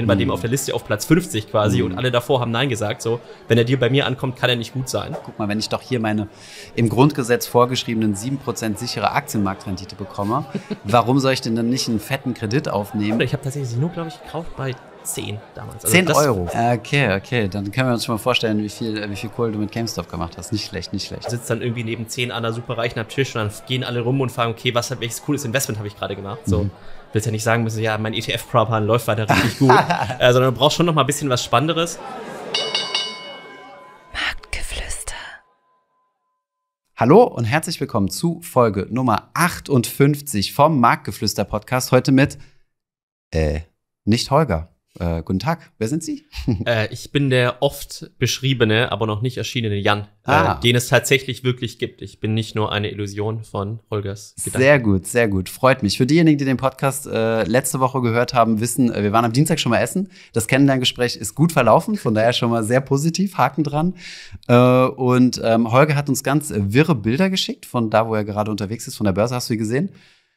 bin bei mhm. dem auf der Liste auf Platz 50 quasi mhm. und alle davor haben Nein gesagt. So, wenn er dir bei mir ankommt, kann er nicht gut sein. Guck mal, wenn ich doch hier meine im Grundgesetz vorgeschriebenen 7% sichere Aktienmarktrendite bekomme, warum soll ich denn dann nicht einen fetten Kredit aufnehmen? Ich habe tatsächlich nur, glaube ich, gekauft bei 10 damals. Also 10 das, Euro. Okay, okay. Dann können wir uns schon mal vorstellen, wie viel, äh, wie viel Kohle du mit GameStop gemacht hast. Nicht schlecht, nicht schlecht. Du Sitzt dann irgendwie neben 10 anderen Superreichen am Tisch und dann gehen alle rum und fragen, okay, was, welches cooles Investment habe ich gerade gemacht? So. Mhm willst ja nicht sagen müssen, ja, mein ETF-Propan läuft weiter richtig gut, äh, sondern du brauchst schon noch mal ein bisschen was Spannenderes. Marktgeflüster. Hallo und herzlich willkommen zu Folge Nummer 58 vom Marktgeflüster-Podcast. Heute mit, äh, nicht Holger. Äh, guten Tag, wer sind Sie? äh, ich bin der oft beschriebene, aber noch nicht erschienene Jan, äh, ah. äh, den es tatsächlich wirklich gibt. Ich bin nicht nur eine Illusion von Holgers Gedanken. Sehr gut, sehr gut. Freut mich. Für diejenigen, die den Podcast äh, letzte Woche gehört haben, wissen, äh, wir waren am Dienstag schon mal essen. Das Kennenlerngespräch ist gut verlaufen, von daher schon mal sehr positiv, Haken dran. und ähm, Holger hat uns ganz wirre Bilder geschickt von da, wo er gerade unterwegs ist, von der Börse. Hast du die gesehen?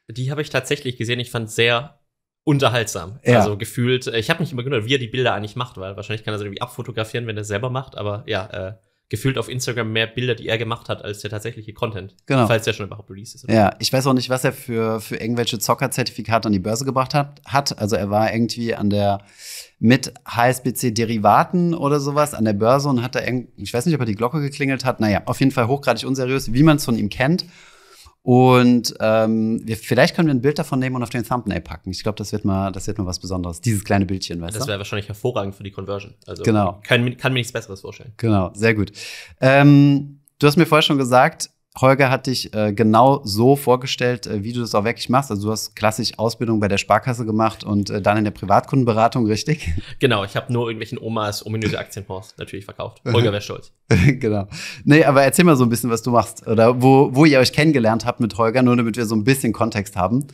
Die habe ich tatsächlich gesehen. Ich fand sehr unterhaltsam. Ja. Also gefühlt, äh, ich habe mich immer gewundert, wie er die Bilder eigentlich macht, weil wahrscheinlich kann er sie irgendwie abfotografieren, wenn er selber macht, aber ja, äh, gefühlt auf Instagram mehr Bilder, die er gemacht hat, als der tatsächliche Content. Genau. Falls der schon überhaupt released ist. Oder? Ja, ich weiß auch nicht, was er für, für irgendwelche Zockerzertifikate an die Börse gebracht hat, hat. Also er war irgendwie an der mit HSBC-Derivaten oder sowas an der Börse und hat da irgendwie, ich weiß nicht, ob er die Glocke geklingelt hat. Naja, auf jeden Fall hochgradig unseriös, wie man es von ihm kennt. Und ähm, wir, vielleicht können wir ein Bild davon nehmen und auf den Thumbnail packen. Ich glaube, das wird mal, das wird mal was Besonderes. Dieses kleine Bildchen, weißt du? Das wäre wahrscheinlich hervorragend für die Conversion. Also genau. Kann, kann mir nichts Besseres vorstellen. Genau, sehr gut. Ähm, du hast mir vorher schon gesagt, Holger hat dich äh, genau so vorgestellt, äh, wie du das auch wirklich machst. Also du hast klassisch Ausbildung bei der Sparkasse gemacht und äh, dann in der Privatkundenberatung, richtig? Genau, ich habe nur irgendwelchen Omas ominöse Aktienfonds natürlich verkauft. Holger wäre stolz. genau. Nee, aber erzähl mal so ein bisschen, was du machst oder wo, wo ihr euch kennengelernt habt mit Holger, nur damit wir so ein bisschen Kontext haben.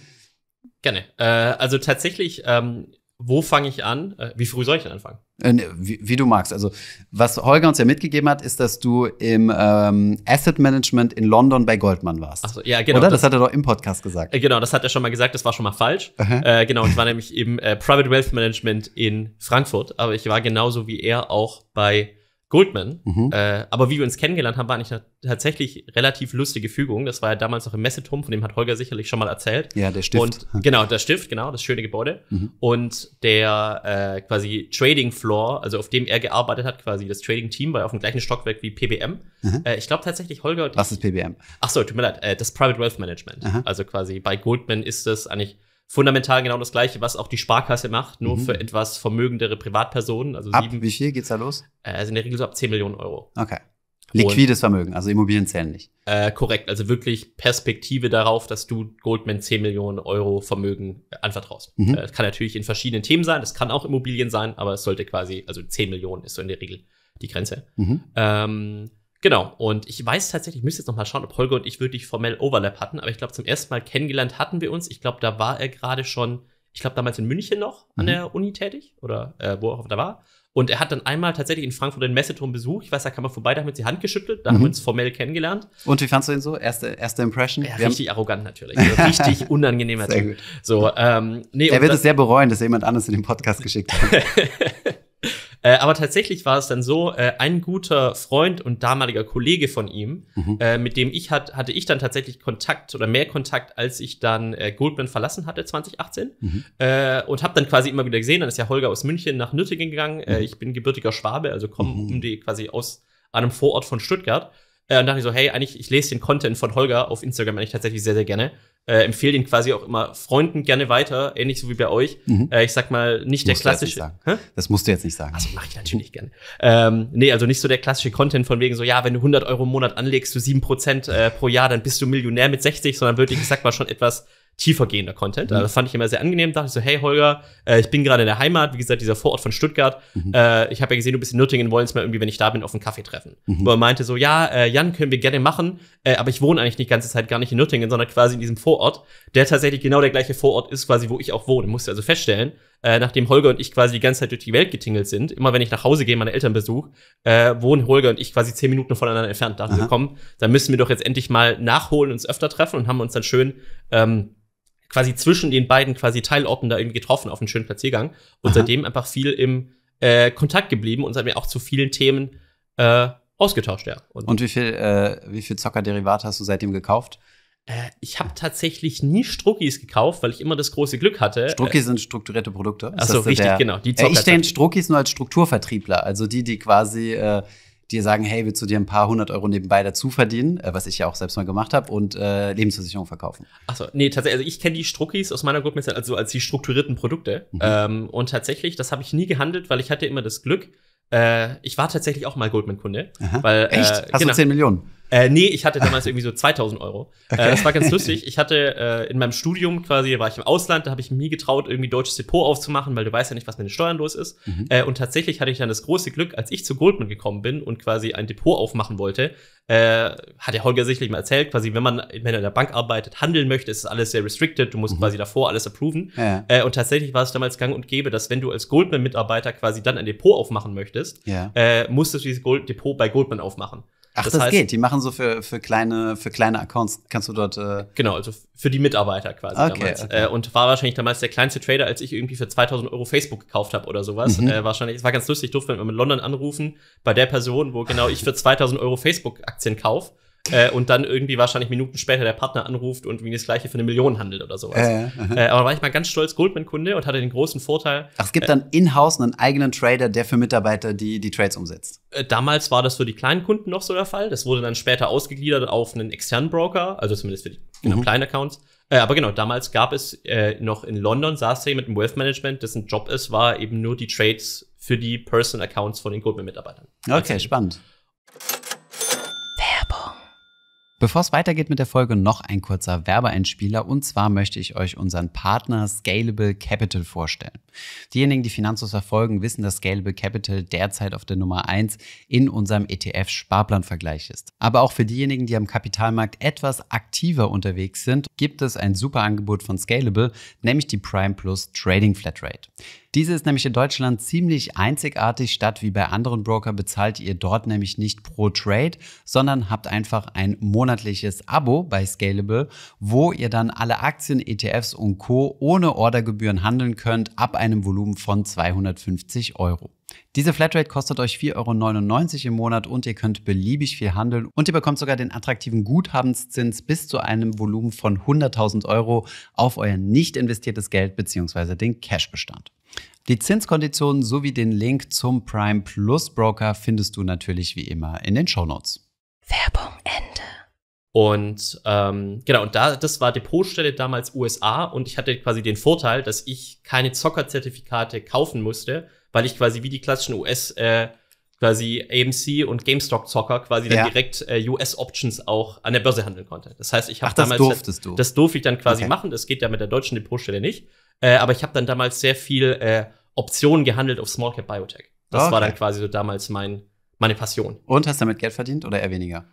Gerne. Äh, also tatsächlich, ähm, wo fange ich an? Äh, wie früh soll ich denn anfangen? Äh, ne, wie, wie, du magst. Also, was Holger uns ja mitgegeben hat, ist, dass du im ähm, Asset Management in London bei Goldman warst. Ach so, ja, genau. Oder? Das, das, hat er doch im Podcast gesagt. Äh, genau, das hat er schon mal gesagt, das war schon mal falsch. Äh, genau, ich war nämlich im äh, Private Wealth Management in Frankfurt, aber ich war genauso wie er auch bei Goldman. Mhm. Äh, aber wie wir uns kennengelernt haben, war nicht eine tatsächlich relativ lustige Fügung. Das war ja damals noch im Messeturm, von dem hat Holger sicherlich schon mal erzählt. Ja, der Stift. Und genau, der Stift, genau, das schöne Gebäude. Mhm. Und der äh, quasi Trading Floor, also auf dem er gearbeitet hat, quasi das Trading Team, war auf dem gleichen Stockwerk wie PBM. Mhm. Äh, ich glaube tatsächlich, Holger. Was ist PBM? Ach so, tut mir leid, äh, das Private Wealth Management. Also quasi bei Goldman ist das eigentlich fundamental genau das gleiche, was auch die Sparkasse macht, nur mhm. für etwas vermögendere Privatpersonen. Also ab sieben, wie viel geht's da los? Äh, also in der Regel so ab 10 Millionen Euro. Okay. Liquides Vermögen, also Immobilien zählen nicht. Äh, korrekt, also wirklich Perspektive darauf, dass du Goldman 10 Millionen Euro Vermögen anvertraust. Mhm. Äh, kann natürlich in verschiedenen Themen sein, das kann auch Immobilien sein, aber es sollte quasi, also 10 Millionen ist so in der Regel die Grenze. Mhm. Ähm, Genau, und ich weiß tatsächlich, ich müsste jetzt nochmal schauen, ob Holger und ich wirklich formell Overlap hatten, aber ich glaube, zum ersten Mal kennengelernt hatten wir uns. Ich glaube, da war er gerade schon, ich glaube, damals in München noch an mhm. der Uni tätig oder äh, wo auch immer da war. Und er hat dann einmal tatsächlich in Frankfurt den Messeturm besucht. Ich weiß, da kam er vorbei, da haben wir uns die Hand geschüttelt, da mhm. haben wir mhm. uns formell kennengelernt. Und wie fandst du ihn so? Erste, erste Impression? Ja, richtig arrogant natürlich. Also richtig unangenehmer Typ. So, ähm, nee, er wird es sehr bereuen, dass er jemand anderes in den Podcast geschickt hat. Äh, aber tatsächlich war es dann so, äh, ein guter Freund und damaliger Kollege von ihm, mhm. äh, mit dem ich hat, hatte ich dann tatsächlich Kontakt oder mehr Kontakt, als ich dann äh, Goldman verlassen hatte 2018 mhm. Äh, und habe dann quasi immer wieder gesehen, dann ist ja Holger aus München nach Nürtingen gegangen. Mhm. ich bin gebürtiger Schwabe, also komme mhm. um die quasi aus einem Vorort von Stuttgart. und dachte ich so, hey, eigentlich, ich lese den Content von Holger auf Instagram eigentlich tatsächlich sehr, sehr gerne äh, empfehle den quasi auch immer Freunden gerne weiter, ähnlich so wie bei euch. Mhm. Äh, ich sag mal, nicht der klassische. Das musst du jetzt nicht sagen. Also mache ich natürlich gerne. Ähm, nee, also nicht so der klassische Content von wegen so, ja, wenn du 100 Euro im Monat anlegst, du 7% äh, pro Jahr, dann bist du Millionär mit 60, sondern wirklich, ich sag mal, schon etwas tiefergehender Content. Mhm. Also, das fand ich immer sehr angenehm. dachte ich so, hey Holger, äh, ich bin gerade in der Heimat, wie gesagt, dieser Vorort von Stuttgart. Mhm. Äh, ich habe ja gesehen, du bist in Nürtingen, wollen uns mal irgendwie, wenn ich da bin, auf einen Kaffee treffen. Mhm. Wo er meinte so, ja, äh, Jan, können wir gerne machen, äh, aber ich wohne eigentlich die ganze Zeit gar nicht in Nürtingen, sondern quasi in diesem Vorort, der tatsächlich genau der gleiche Vorort ist, quasi, wo ich auch wohne. Musste also feststellen, äh, nachdem Holger und ich quasi die ganze Zeit durch die Welt getingelt sind, immer wenn ich nach Hause gehe, meine Eltern besuche, äh, wohnen Holger und ich quasi zehn Minuten voneinander entfernt. Da dachte ich, komm, dann müssen wir doch jetzt endlich mal nachholen, uns öfter treffen und haben uns dann schön ähm, quasi zwischen den beiden quasi Teilorten da irgendwie getroffen auf einen schönen Platziergang und Aha. seitdem einfach viel im äh, Kontakt geblieben und seitdem auch zu vielen Themen äh, ausgetauscht, ja. Und, und wie viel, äh, wie viel Zockerderivat hast du seitdem gekauft? Äh, ich habe tatsächlich nie Struckis gekauft, weil ich immer das große Glück hatte. Äh Struckis sind strukturierte Produkte. Achso, richtig, der, genau. ich denke Struckis nur als Strukturvertriebler, also die, die quasi äh, dir sagen, hey, willst du dir ein paar hundert Euro nebenbei dazu verdienen, äh, was ich ja auch selbst mal gemacht habe, und äh, Lebensversicherung verkaufen. Achso, nee, tatsächlich, also ich kenne die Struckis aus meiner Gruppe also, also als die strukturierten Produkte. Mhm. Ähm, und tatsächlich, das habe ich nie gehandelt, weil ich hatte immer das Glück, äh, ich war tatsächlich auch mal Goldman-Kunde. Weil, Echt? Äh, Hast genau, du 10 Millionen? Äh, nee, ich hatte damals irgendwie so 2000 Euro. Äh, okay. Äh, das war ganz lustig. Ich hatte äh, in meinem Studium quasi, war ich im Ausland, da habe ich nie getraut, irgendwie deutsches Depot aufzumachen, weil du weißt ja nicht, was mit den Steuern los ist. Mhm. Äh, und tatsächlich hatte ich dann das große Glück, als ich zu Goldman gekommen bin und quasi ein Depot aufmachen wollte, äh, hat der Holger sicherlich mal erzählt, quasi, wenn man, wenn er in der Bank arbeitet, handeln möchte, ist alles sehr restricted, du musst mhm. quasi davor alles approven. Ja. Äh, und tatsächlich war es damals gang und gäbe, dass wenn du als Goldman-Mitarbeiter quasi dann ein Depot aufmachen möchtest, ja. äh, musstest du dieses Gold Depot bei Goldman aufmachen. Ach, das, das heißt, geht. Die machen so für, für, kleine, für kleine Accounts, kannst du dort. Äh genau, also für die Mitarbeiter quasi okay, damals. Okay. Äh, und war wahrscheinlich damals der kleinste Trader, als ich irgendwie für 2000 Euro Facebook gekauft habe oder sowas. Mhm. Äh, wahrscheinlich, es war ganz lustig, durfte man in London anrufen, bei der Person, wo genau ich für 2000 Euro Facebook-Aktien kaufe. Äh, und dann irgendwie wahrscheinlich Minuten später der Partner anruft und wie das gleiche für eine Million handelt oder sowas. Äh, äh, aber war ich mal ganz stolz Goldman-Kunde und hatte den großen Vorteil. Ach, es gibt dann äh, in-house einen eigenen Trader, der für Mitarbeiter die, die Trades umsetzt. Äh, damals war das für die kleinen Kunden noch so der Fall. Das wurde dann später ausgegliedert auf einen externen Broker, also zumindest für die genau, mhm. kleinen Accounts. Äh, aber genau, damals gab es noch in London, saß mit dem Wealth Management, dessen Job es war, eben nur die Trades für die Personal Accounts von den Goldman-Mitarbeitern. Okay, also, spannend. Bevor es weitergeht mit der Folge, noch ein kurzer Werbeeinspieler. Und zwar möchte ich euch unseren Partner Scalable Capital vorstellen. Diejenigen, die Finanzos verfolgen, wissen, dass Scalable Capital derzeit auf der Nummer 1 in unserem ETF-Sparplanvergleich ist. Aber auch für diejenigen, die am Kapitalmarkt etwas aktiver unterwegs sind, gibt es ein super Angebot von Scalable, nämlich die Prime Plus Trading Flatrate. Diese ist nämlich in Deutschland ziemlich einzigartig. Statt wie bei anderen Broker bezahlt ihr dort nämlich nicht pro Trade, sondern habt einfach ein monatliches Abo bei Scalable, wo ihr dann alle Aktien, ETFs und Co. ohne Ordergebühren handeln könnt ab einem Volumen von 250 Euro. Diese Flatrate kostet euch 4,99 Euro im Monat und ihr könnt beliebig viel handeln und ihr bekommt sogar den attraktiven Guthabenszins bis zu einem Volumen von 100.000 Euro auf euer nicht investiertes Geld bzw. den Cashbestand. Die Zinskonditionen sowie den Link zum Prime Plus Broker findest du natürlich wie immer in den Shownotes. Werbung Ende. Und ähm, genau, und da, das war Depotstelle damals USA und ich hatte quasi den Vorteil, dass ich keine Zockerzertifikate kaufen musste, weil ich quasi wie die klassischen US äh, quasi AMC und GameStop Zocker quasi ja. dann direkt äh, US Options auch an der Börse handeln konnte. Das heißt, ich habe damals durftest du. das durfte ich dann quasi okay. machen. Das geht ja mit der deutschen Depotstelle nicht. Äh, aber ich habe dann damals sehr viel äh, Optionen gehandelt auf Small Cap Biotech. Das okay. war dann quasi so damals mein meine Passion. Und hast damit Geld verdient oder eher weniger?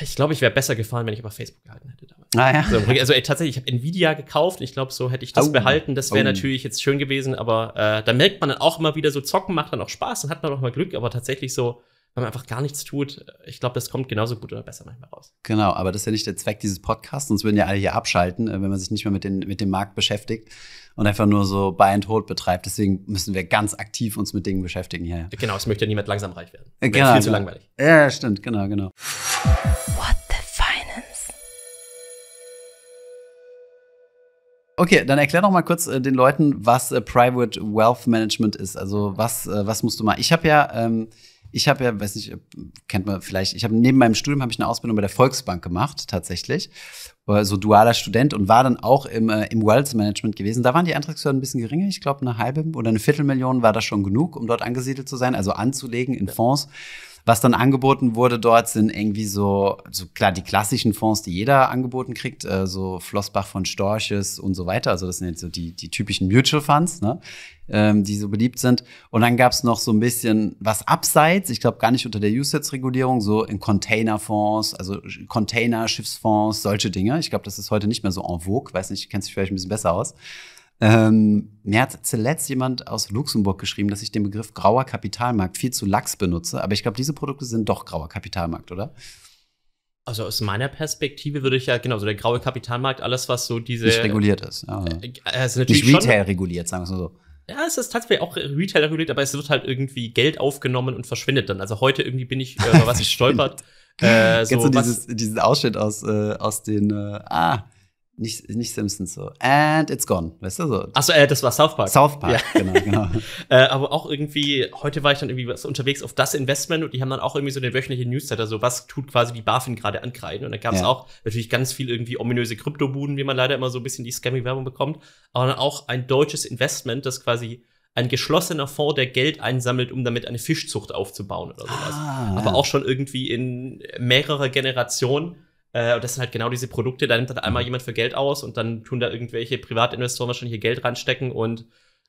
Ich glaube, ich wäre besser gefahren, wenn ich aber Facebook gehalten hätte Ah, ja. also, also ey, tatsächlich, ich habe Nvidia gekauft. Ich glaube, so hätte ich das oh. behalten. Das wäre oh. natürlich jetzt schön gewesen, aber äh, da merkt man dann auch immer wieder, so zocken macht dann auch Spaß und hat man auch mal Glück, aber tatsächlich so, wenn man einfach gar nichts tut, äh, ich glaube, das kommt genauso gut oder besser manchmal raus. Genau, aber das ist ja nicht der Zweck dieses Podcasts, sonst würden ja alle hier abschalten, äh, wenn man sich nicht mehr mit, den, mit dem Markt beschäftigt und einfach nur so Buy and Hold betreibt. Deswegen müssen wir ganz aktiv uns mit Dingen beschäftigen hier. Genau, es möchte ja niemand langsam reich werden. Genau, Wäre viel zu langweilig. Ja, stimmt, genau, genau. What the Finance? Okay, dann erklär doch mal kurz äh, den Leuten, was äh, Private Wealth Management ist. Also was, äh, was musst du mal? Ich habe ja ähm, ich habe ja, weiß nicht, kennt man vielleicht, ich habe neben meinem Studium habe ich eine Ausbildung bei der Volksbank gemacht, tatsächlich. So also dualer Student und war dann auch im, äh, im Wealth Management gewesen. Da waren die Antragshürden ein bisschen geringer. Ich glaube, eine halbe oder eine Viertelmillion war das schon genug, um dort angesiedelt zu sein, also anzulegen in Fonds. Ja. Was dann angeboten wurde dort sind irgendwie so, so klar die klassischen Fonds, die jeder angeboten kriegt, äh, so Flossbach von Storches und so weiter. Also das sind jetzt so die, die typischen Mutual Funds, ne? ähm, die so beliebt sind. Und dann gab es noch so ein bisschen was abseits, ich glaube gar nicht unter der Usage-Regulierung, so in Containerfonds, also Container, Schiffsfonds, solche Dinge. Ich glaube, das ist heute nicht mehr so en vogue. Weiß nicht, kennst dich vielleicht ein bisschen besser aus. Ähm, mir hat zuletzt jemand aus Luxemburg geschrieben, dass ich den Begriff grauer Kapitalmarkt viel zu lax benutze. Aber ich glaube, diese Produkte sind doch grauer Kapitalmarkt, oder? Also aus meiner Perspektive würde ich ja, genau, so der graue Kapitalmarkt, alles, was so diese. Nicht reguliert ist. Ja. Äh, also natürlich Nicht Retail schon, reguliert, sagen wir es mal so. Ja, es ist tatsächlich auch Retail reguliert, aber es wird halt irgendwie Geld aufgenommen und verschwindet dann. Also heute irgendwie bin ich, äh, was ich stolpert. Äh, so, Kennst du dieses, diesen Ausschnitt aus, äh, aus den, äh, ah, nicht, nicht Simpsons so. And it's gone, weißt du so. Achso, äh, das war South Park. South Park, ja. genau, genau. äh, aber auch irgendwie, heute war ich dann irgendwie was unterwegs auf das Investment und die haben dann auch irgendwie so den wöchentlichen Newsletter, so was tut quasi die BaFin gerade ankreiden. Und da gab es ja. auch natürlich ganz viel irgendwie ominöse Kryptobuden, wie man leider immer so ein bisschen die scammy werbung bekommt. Aber dann auch ein deutsches Investment, das quasi ein geschlossener Fonds, der Geld einsammelt, um damit eine Fischzucht aufzubauen oder sowas. Ah, ja. Aber auch schon irgendwie in mehrerer Generation äh, und das sind halt genau diese Produkte, da nimmt dann einmal mhm. jemand für Geld aus und dann tun da irgendwelche Privatinvestoren wahrscheinlich ihr Geld ranstecken und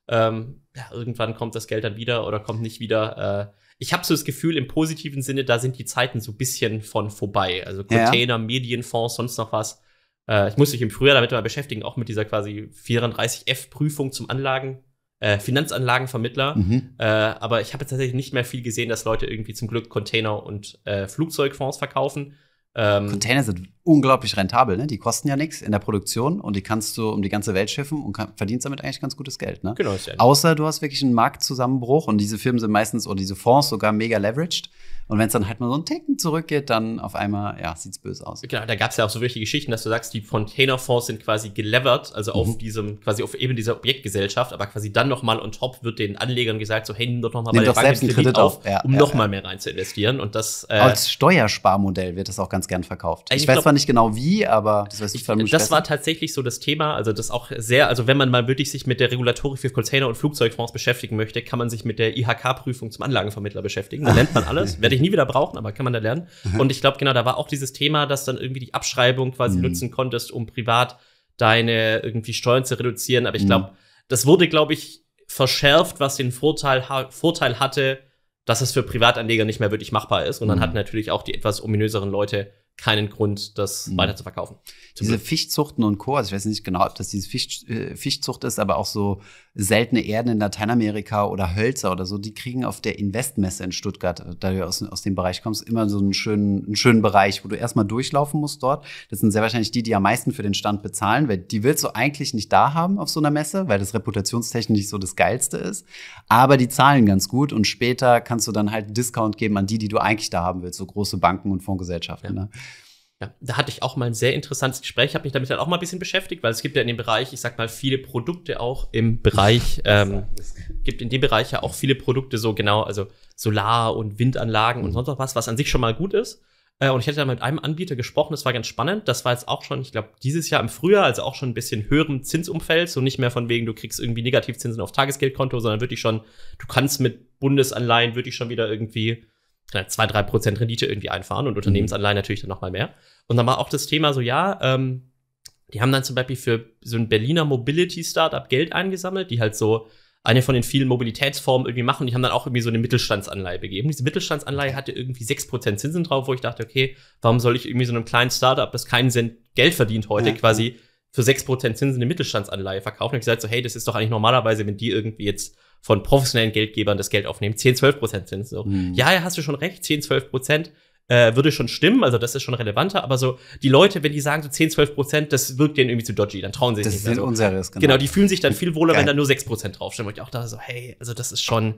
ähm, ja, irgendwann kommt das Geld dann wieder oder kommt nicht wieder. Äh, ich habe so das Gefühl, im positiven Sinne, da sind die Zeiten so ein bisschen von vorbei. Also Container, ja. Medienfonds, sonst noch was. Äh, ich muss mich im Frühjahr damit mal beschäftigen, auch mit dieser quasi 34F-Prüfung zum Anlagen, äh, Finanzanlagenvermittler. Mhm. Äh, aber ich habe tatsächlich nicht mehr viel gesehen, dass Leute irgendwie zum Glück Container und äh, Flugzeugfonds verkaufen. Ähm, Container sind unglaublich rentabel, ne? Die kosten ja nichts in der Produktion und die kannst du um die ganze Welt schiffen und kann, verdienst damit eigentlich ganz gutes Geld, ne? Genau. Ist ja Außer du hast wirklich einen Marktzusammenbruch und diese Firmen sind meistens oder diese Fonds sogar mega leveraged. Und wenn es dann halt mal so ein Ticken zurückgeht, dann auf einmal, ja, sieht's böse aus. Genau, da gab es ja auch so wirkliche Geschichten, dass du sagst, die Containerfonds sind quasi gelevert, also mhm. auf diesem, quasi auf eben dieser Objektgesellschaft, aber quasi dann nochmal on top wird den Anlegern gesagt, so, hey, nimm doch nochmal bei der Bank selbst einen Kredit auf, auf. Ja, um ja, nochmal ja. mehr rein zu investieren. Und das. Äh, Als Steuersparmodell wird das auch ganz gern verkauft. Ich, ich weiß glaub, zwar nicht genau wie, aber das weiß ich, ich Das war tatsächlich so das Thema, also das auch sehr, also wenn man mal wirklich sich mit der Regulatorik für Container- und Flugzeugfonds beschäftigen möchte, kann man sich mit der IHK-Prüfung zum Anlagenvermittler beschäftigen. Da lernt man alles. Werde ich ich nie wieder brauchen, aber kann man da lernen. Und ich glaube, genau, da war auch dieses Thema, dass dann irgendwie die Abschreibung quasi mhm. nutzen konntest, um privat deine irgendwie Steuern zu reduzieren. Aber ich glaube, mhm. das wurde, glaube ich, verschärft, was den Vorteil, ha Vorteil hatte, dass es für Privatanleger nicht mehr wirklich machbar ist. Und dann mhm. hatten natürlich auch die etwas ominöseren Leute keinen Grund, das mhm. weiter zu verkaufen. Diese Fischzuchten und Co., also ich weiß nicht genau, ob das diese Fisch, äh, Fischzucht ist, aber auch so seltene Erden in Lateinamerika oder Hölzer oder so, die kriegen auf der Investmesse in Stuttgart, da du aus, aus dem Bereich kommst, immer so einen schönen, einen schönen Bereich, wo du erstmal durchlaufen musst dort. Das sind sehr wahrscheinlich die, die am meisten für den Stand bezahlen, weil die willst du eigentlich nicht da haben auf so einer Messe, weil das reputationstechnisch nicht so das Geilste ist. Aber die zahlen ganz gut und später kannst du dann halt Discount geben an die, die du eigentlich da haben willst, so große Banken und Fondsgesellschaften. Ja. Ne? Ja, da hatte ich auch mal ein sehr interessantes Gespräch, habe mich damit dann halt auch mal ein bisschen beschäftigt, weil es gibt ja in dem Bereich, ich sag mal, viele Produkte auch im Bereich, ähm, gibt in dem Bereich ja auch viele Produkte so genau, also Solar- und Windanlagen und mhm. sonst noch was, was an sich schon mal gut ist. Äh, und ich hatte dann mit einem Anbieter gesprochen, das war ganz spannend. Das war jetzt auch schon, ich glaube, dieses Jahr im Frühjahr, also auch schon ein bisschen höherem Zinsumfeld, so nicht mehr von wegen, du kriegst irgendwie Negativzinsen auf Tagesgeldkonto, sondern wirklich schon, du kannst mit Bundesanleihen wirklich schon wieder irgendwie äh, zwei, drei Prozent Rendite irgendwie einfahren und Unternehmensanleihen mhm. natürlich dann nochmal mehr. Und dann war auch das Thema so, ja, ähm, die haben dann zum Beispiel für so ein Berliner Mobility-Startup Geld eingesammelt, die halt so eine von den vielen Mobilitätsformen irgendwie machen. die haben dann auch irgendwie so eine Mittelstandsanleihe begeben. Diese Mittelstandsanleihe hatte irgendwie 6% Zinsen drauf, wo ich dachte, okay, warum soll ich irgendwie so einem kleinen Startup, das keinen Cent Geld verdient heute, ja. quasi für 6% Zinsen eine Mittelstandsanleihe verkaufen? Und ich gesagt so, hey, das ist doch eigentlich normalerweise, wenn die irgendwie jetzt von professionellen Geldgebern das Geld aufnehmen. 10, 12 Prozent sind so. Mhm. Ja, ja, hast du schon recht, 10, 12 Prozent äh, würde schon stimmen, also das ist schon relevanter, aber so die Leute, wenn die sagen so 10, 12 Prozent, das wirkt denen irgendwie zu dodgy, dann trauen sie sich das nicht. Das ist also, unseres, genau. Genau, die fühlen sich dann viel wohler, Geil. wenn da nur 6 Prozent draufstehen. Und ich auch da so, hey, also das ist schon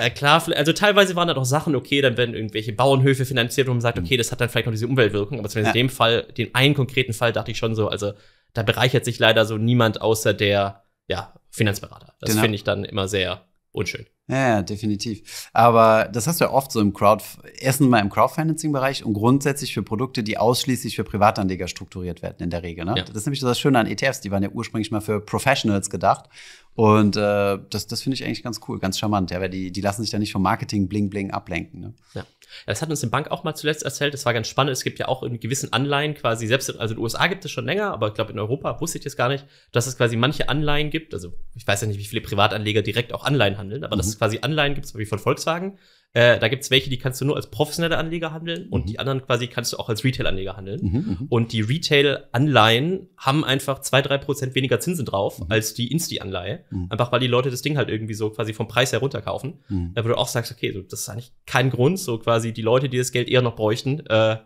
äh, klar, also teilweise waren da doch Sachen, okay, dann werden irgendwelche Bauernhöfe finanziert wo man sagt, hm. okay, das hat dann vielleicht noch diese Umweltwirkung, aber zumindest ja. in dem Fall, den einen konkreten Fall dachte ich schon so, also da bereichert sich leider so niemand außer der ja, Finanzberater. Das genau. finde ich dann immer sehr unschön. Ja, definitiv. Aber das hast du ja oft so im Crowd, erstens mal im Crowdfinancing-Bereich und grundsätzlich für Produkte, die ausschließlich für Privatanleger strukturiert werden in der Regel. Ne? Ja. Das ist nämlich das Schöne an ETFs, die waren ja ursprünglich mal für Professionals gedacht. Und äh, das, das finde ich eigentlich ganz cool, ganz charmant, ja, weil die, die lassen sich da nicht vom Marketing bling bling ablenken. Ne? Ja. Das hat uns die Bank auch mal zuletzt erzählt, das war ganz spannend. Es gibt ja auch in gewissen Anleihen quasi, selbst in, also in den USA gibt es schon länger, aber ich glaube in Europa wusste ich jetzt gar nicht, dass es quasi manche Anleihen gibt. Also ich weiß ja nicht, wie viele Privatanleger direkt auch Anleihen handeln, aber mhm. das es quasi Anleihen gibt, wie von Volkswagen. Äh, da gibt es welche, die kannst du nur als professionelle Anleger handeln und mhm. die anderen quasi kannst du auch als Retail-Anleger handeln. Mhm, mhm. und die Retail-Anleihen haben einfach 2-3% weniger Zinsen drauf mhm. als die Insti-Anleihe. Mhm. Einfach weil die Leute das Ding halt irgendwie so quasi vom Preis her runterkaufen. Mhm. Da wo du auch sagst, okay, so, das ist eigentlich kein Grund, so quasi die Leute, die das Geld eher noch bräuchten, äh,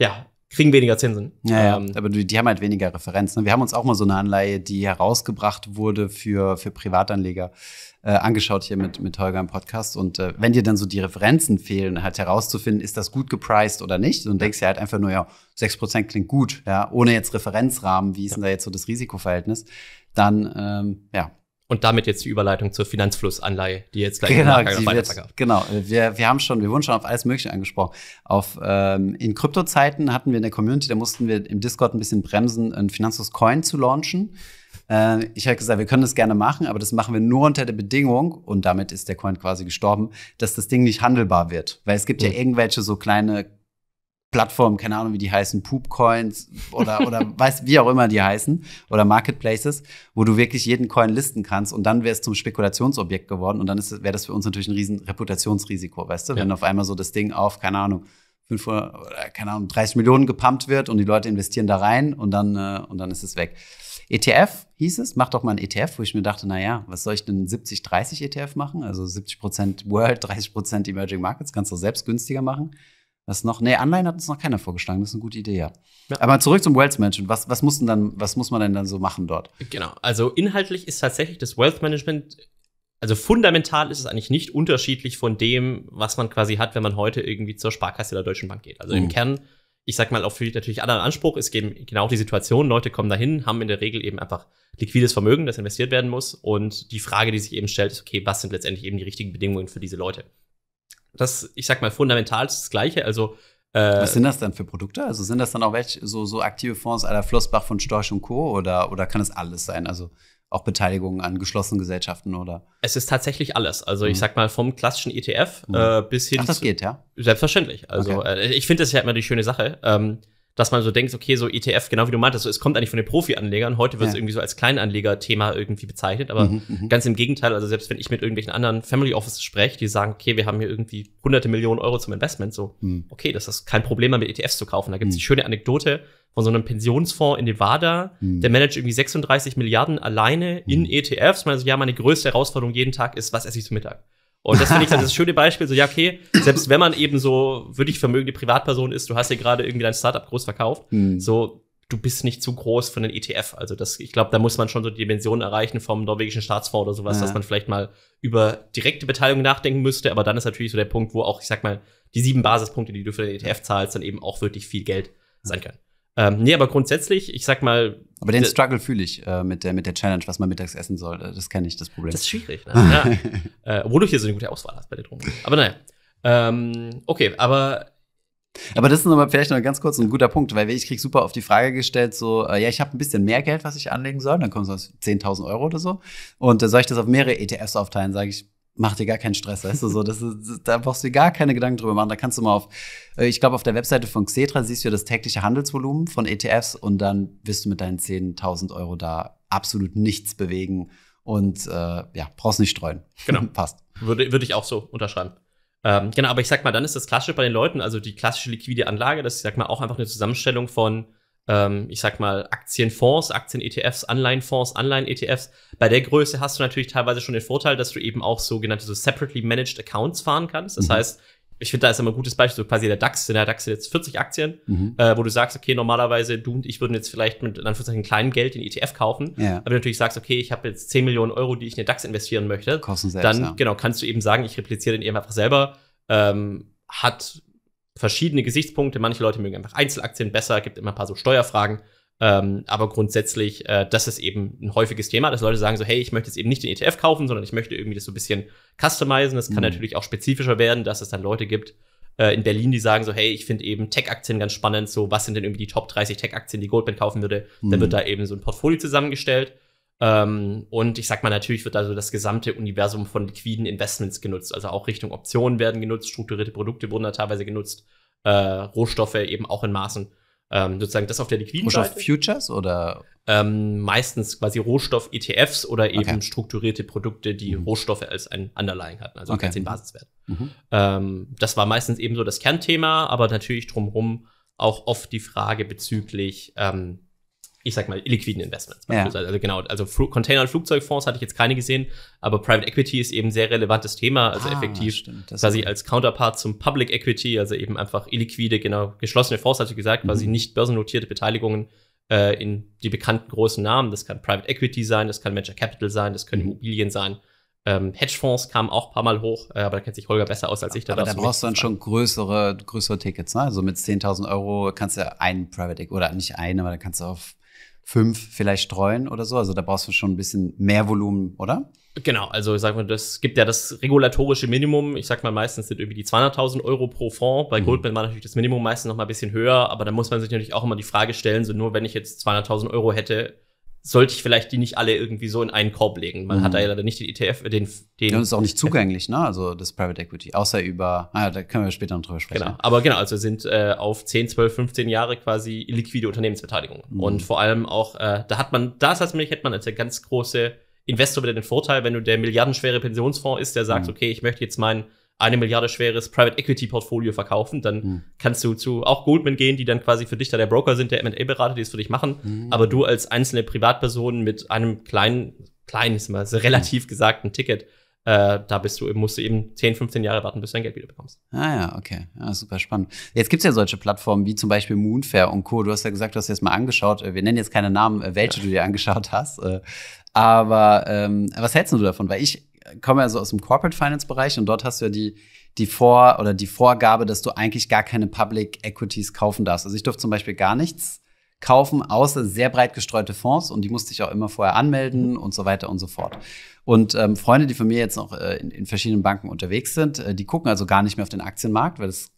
ja, kriegen weniger Zinsen. Ja, ähm, ja. aber die, die, haben halt weniger Referenzen. Ne? Wir haben uns auch mal so eine Anleihe, die herausgebracht wurde für, für Privatanleger äh, angeschaut hier mit, mit Holger im Podcast. Und äh, wenn dir dann so die Referenzen fehlen, halt herauszufinden, ist das gut gepriced oder nicht, und denkst du ja halt einfach nur, ja, 6% klingt gut, ja, ohne jetzt Referenzrahmen, wie ist denn da jetzt so das Risikoverhältnis, dann, ähm, ja. Und damit jetzt die Überleitung zur Finanzflussanleihe, die jetzt gleich genau, die wird, Genau, wir, wir haben schon, wir wurden schon auf alles Mögliche angesprochen. Auf, ähm, in Kryptozeiten hatten wir in der Community, da mussten wir im Discord ein bisschen bremsen, ein Finanzfluss Coin zu launchen. Äh, ich habe gesagt, wir können das gerne machen, aber das machen wir nur unter der Bedingung, und damit ist der Coin quasi gestorben, dass das Ding nicht handelbar wird. Weil es gibt ja mhm. irgendwelche so kleine Plattformen, keine Ahnung, wie die heißen, Poopcoins oder, oder weiß, wie auch immer die heißen, oder Marketplaces, wo du wirklich jeden Coin listen kannst und dann wäre es zum Spekulationsobjekt geworden und dann wäre das für uns natürlich ein riesen Reputationsrisiko, weißt du, ja. wenn auf einmal so das Ding auf, keine Ahnung, 500 oder keine Ahnung, 30 Millionen gepumpt wird und die Leute investieren da rein und dann, äh, und dann ist es weg. ETF hieß es, mach doch mal einen ETF, wo ich mir dachte, naja, was soll ich denn 70-30 ETF machen? Also 70% World, 30% Emerging Markets, kannst du selbst günstiger machen. Was noch? Nee, Anleihen hat uns noch keiner vorgeschlagen. Das ist eine gute Idee, ja. ja. Aber zurück zum Wealth Management. Was, was, muss denn dann, was muss man denn dann so machen dort? Genau. Also inhaltlich ist tatsächlich das Wealth Management, also fundamental ist es eigentlich nicht unterschiedlich von dem, was man quasi hat, wenn man heute irgendwie zur Sparkasse der Deutschen Bank geht. Also mhm. im Kern ich sag mal, auch für natürlich anderen Anspruch Es geben genau die Situation, Leute kommen dahin, haben in der Regel eben einfach liquides Vermögen, das investiert werden muss. Und die Frage, die sich eben stellt, ist, okay, was sind letztendlich eben die richtigen Bedingungen für diese Leute? Das, ich sag mal, fundamental ist das Gleiche. Also äh, was sind das dann für Produkte? Also sind das dann auch welche, so, so aktive Fonds aller Flossbach von Storch und Co. oder, oder kann es alles sein? Also auch Beteiligungen an geschlossenen Gesellschaften oder? Es ist tatsächlich alles. Also mhm. ich sag mal vom klassischen ETF mhm. äh, bis hin. Ach, das geht, ja? Selbstverständlich. Also okay. äh, ich finde das ja immer die schöne Sache. Ähm, dass man so denkt, okay, so ETF, genau wie du meintest, so, es kommt eigentlich von den Profi-Anlegern. Heute wird es irgendwie so als Kleinanleger-Thema irgendwie bezeichnet, aber mhm, mhm, ganz im Gegenteil. Also selbst wenn ich mit irgendwelchen anderen Family Offices spreche, die sagen, okay, wir haben hier irgendwie hunderte Millionen Euro zum Investment, so, mhm. okay, das ist kein Problem mehr mit ETFs zu kaufen. Da gibt es mhm. die schöne Anekdote von so einem Pensionsfonds in Nevada, mhm. der managt irgendwie 36 Milliarden alleine in mhm. ETFs. Also ja, meine größte Herausforderung jeden Tag ist, was esse ich zum Mittag? Und das finde ich das, das schöne Beispiel, so ja, okay, selbst wenn man eben so wirklich vermögende Privatperson ist, du hast ja gerade irgendwie dein Startup groß verkauft, hm. so du bist nicht zu groß für den ETF. Also das, ich glaube, da muss man schon so die Dimensionen erreichen vom norwegischen Staatsfonds oder sowas, ja. dass man vielleicht mal über direkte Beteiligung nachdenken müsste. Aber dann ist natürlich so der Punkt, wo auch, ich sag mal, die sieben Basispunkte, die du für den ETF zahlst, dann eben auch wirklich viel Geld sein können. Ähm, nee, aber grundsätzlich, ich sag mal. Aber den Struggle fühle ich äh, mit, der, mit der Challenge, was man mittags essen soll. Äh, das kenne ich, das Problem. Das ist schwierig, ne? ja. äh, obwohl du hier so eine gute Auswahl hast bei der Drogen. Aber naja. Ähm, okay, aber aber das ist nochmal vielleicht noch ganz kurz ein guter Punkt, weil ich krieg super auf die Frage gestellt, so, äh, ja, ich habe ein bisschen mehr Geld, was ich anlegen soll, dann kommen es auf 10.000 Euro oder so. Und äh, soll ich das auf mehrere ETFs aufteilen? Sage ich, mach dir gar keinen Stress, weißt du, so, das ist, da brauchst du dir gar keine Gedanken drüber machen. Da kannst du mal auf, äh, ich glaube, auf der Webseite von Xetra siehst du das tägliche Handelsvolumen von ETFs und dann wirst du mit deinen 10.000 Euro da absolut nichts bewegen und äh, ja, brauchst nicht streuen. Genau. Passt. Würde, würde ich auch so unterschreiben. Ähm, genau, aber ich sag mal, dann ist das klassische bei den Leuten, also die klassische liquide Anlage, das ist, sag mal, auch einfach eine Zusammenstellung von ähm, ich sag mal, Aktienfonds, Aktien-ETFs, Anleihenfonds, Anleihen-ETFs. Bei der Größe hast du natürlich teilweise schon den Vorteil, dass du eben auch sogenannte so separately managed Accounts fahren kannst. Das mhm. heißt, ich finde, da ist immer ein gutes Beispiel, so quasi der DAX, der DAX hat jetzt 40 Aktien, mhm. äh, wo du sagst, okay, normalerweise du und ich würden jetzt vielleicht mit einem kleinen Geld den ETF kaufen, ja. aber du natürlich sagst, okay, ich habe jetzt 10 Millionen Euro, die ich in den DAX investieren möchte, Kosten selbst, dann ja. genau kannst du eben sagen, ich repliziere den eben einfach selber, ähm, hat verschiedene Gesichtspunkte. Manche Leute mögen einfach Einzelaktien besser, gibt immer ein paar so Steuerfragen. Ähm, aber grundsätzlich, äh, das ist eben ein häufiges Thema, dass Leute sagen so, hey, ich möchte jetzt eben nicht den ETF kaufen, sondern ich möchte irgendwie das so ein bisschen customizen. Das kann mhm. natürlich auch spezifischer werden, dass es dann Leute gibt äh, in Berlin, die sagen so, hey, ich finde eben Tech-Aktien ganz spannend. So, was sind denn irgendwie die Top 30 Tech-Aktien, die Goldman kaufen würde? Mhm. Dann wird da eben so ein Portfolio zusammengestellt. Ähm, und ich sag mal, natürlich wird also das gesamte Universum von liquiden Investments genutzt. Also auch Richtung Optionen werden genutzt, strukturierte Produkte wurden da teilweise genutzt, äh, Rohstoffe eben auch in Maßen. Ähm, sozusagen das auf der liquiden Rohstoff Seite. Futures oder? Ähm, meistens quasi Rohstoff-ETFs oder eben okay. strukturierte Produkte, die mhm. Rohstoffe als ein Underlying hatten, also okay. als den Basiswert. Mhm. Ähm, das war meistens eben so das Kernthema, aber natürlich drumherum auch oft die Frage bezüglich ähm, ich sag mal, illiquiden Investments. Ja. Also genau, also Fl Container- und Flugzeugfonds hatte ich jetzt keine gesehen, aber Private Equity ist eben ein sehr relevantes Thema, also ah, effektiv stimmt, quasi als Counterpart zum Public Equity, also eben einfach illiquide, genau, geschlossene Fonds, hatte ich gesagt, mhm. quasi nicht börsennotierte Beteiligungen äh, in die bekannten großen Namen. Das kann Private Equity sein, das kann Venture Capital sein, das können mhm. Immobilien sein. Ähm, Hedgefonds kamen auch ein paar Mal hoch, äh, aber da kennt sich Holger besser aus als ich. Da aber da brauchst du dann schon größere, größere Tickets, ne? Also mit 10.000 Euro kannst du einen Private Equity, oder nicht einen, aber dann kannst du auf fünf vielleicht streuen oder so. Also da brauchst du schon ein bisschen mehr Volumen, oder? Genau, also ich sag mal, das gibt ja das regulatorische Minimum. Ich sag mal, meistens sind irgendwie die 200.000 Euro pro Fonds. Bei mhm. Goldman war natürlich das Minimum meistens noch mal ein bisschen höher, aber da muss man sich natürlich auch immer die Frage stellen, so nur wenn ich jetzt 200.000 Euro hätte, sollte ich vielleicht die nicht alle irgendwie so in einen Korb legen. Man mhm. hat da mhm. ja leider nicht den ETF, äh, den, den. Und ist auch nicht zugänglich, ne? Also das Private Equity, außer über, ah, da können wir später noch drüber sprechen. Genau, aber genau, also sind äh, auf 10, 12, 15 Jahre quasi liquide Unternehmensbeteiligung. Mhm. Und vor allem auch, äh, da hat man, das als heißt, hätte man als der ganz große Investor wieder den Vorteil, wenn du der milliardenschwere Pensionsfonds ist, der sagt, mhm. okay, ich möchte jetzt meinen eine Milliarde schweres Private Equity Portfolio verkaufen, dann mhm. kannst du zu auch Goldman gehen, die dann quasi für dich da der Broker sind, der M&A-Berater, die es für dich machen. Mhm. Aber du als einzelne Privatperson mit einem kleinen, kleines mal so hm. relativ gesagten Ticket, äh, da bist du, musst du eben 10, 15 Jahre warten, bis du dein Geld wieder bekommst. Ah ja, okay. Ja, super spannend. Jetzt gibt es ja solche Plattformen wie zum Beispiel Moonfair und Co. Du hast ja gesagt, du hast jetzt mal angeschaut. Äh, wir nennen jetzt keine Namen, äh, welche ja. du dir angeschaut hast. Äh. Aber ähm, was hältst du davon? Weil ich komme ja so aus dem Corporate Finance Bereich und dort hast du ja die, die Vor- oder die Vorgabe, dass du eigentlich gar keine Public Equities kaufen darfst. Also ich durfte zum Beispiel gar nichts kaufen, außer sehr breit gestreute Fonds und die musste ich auch immer vorher anmelden und so weiter und so fort. Und ähm, Freunde, die von mir jetzt noch äh, in, in, verschiedenen Banken unterwegs sind, äh, die gucken also gar nicht mehr auf den Aktienmarkt, weil das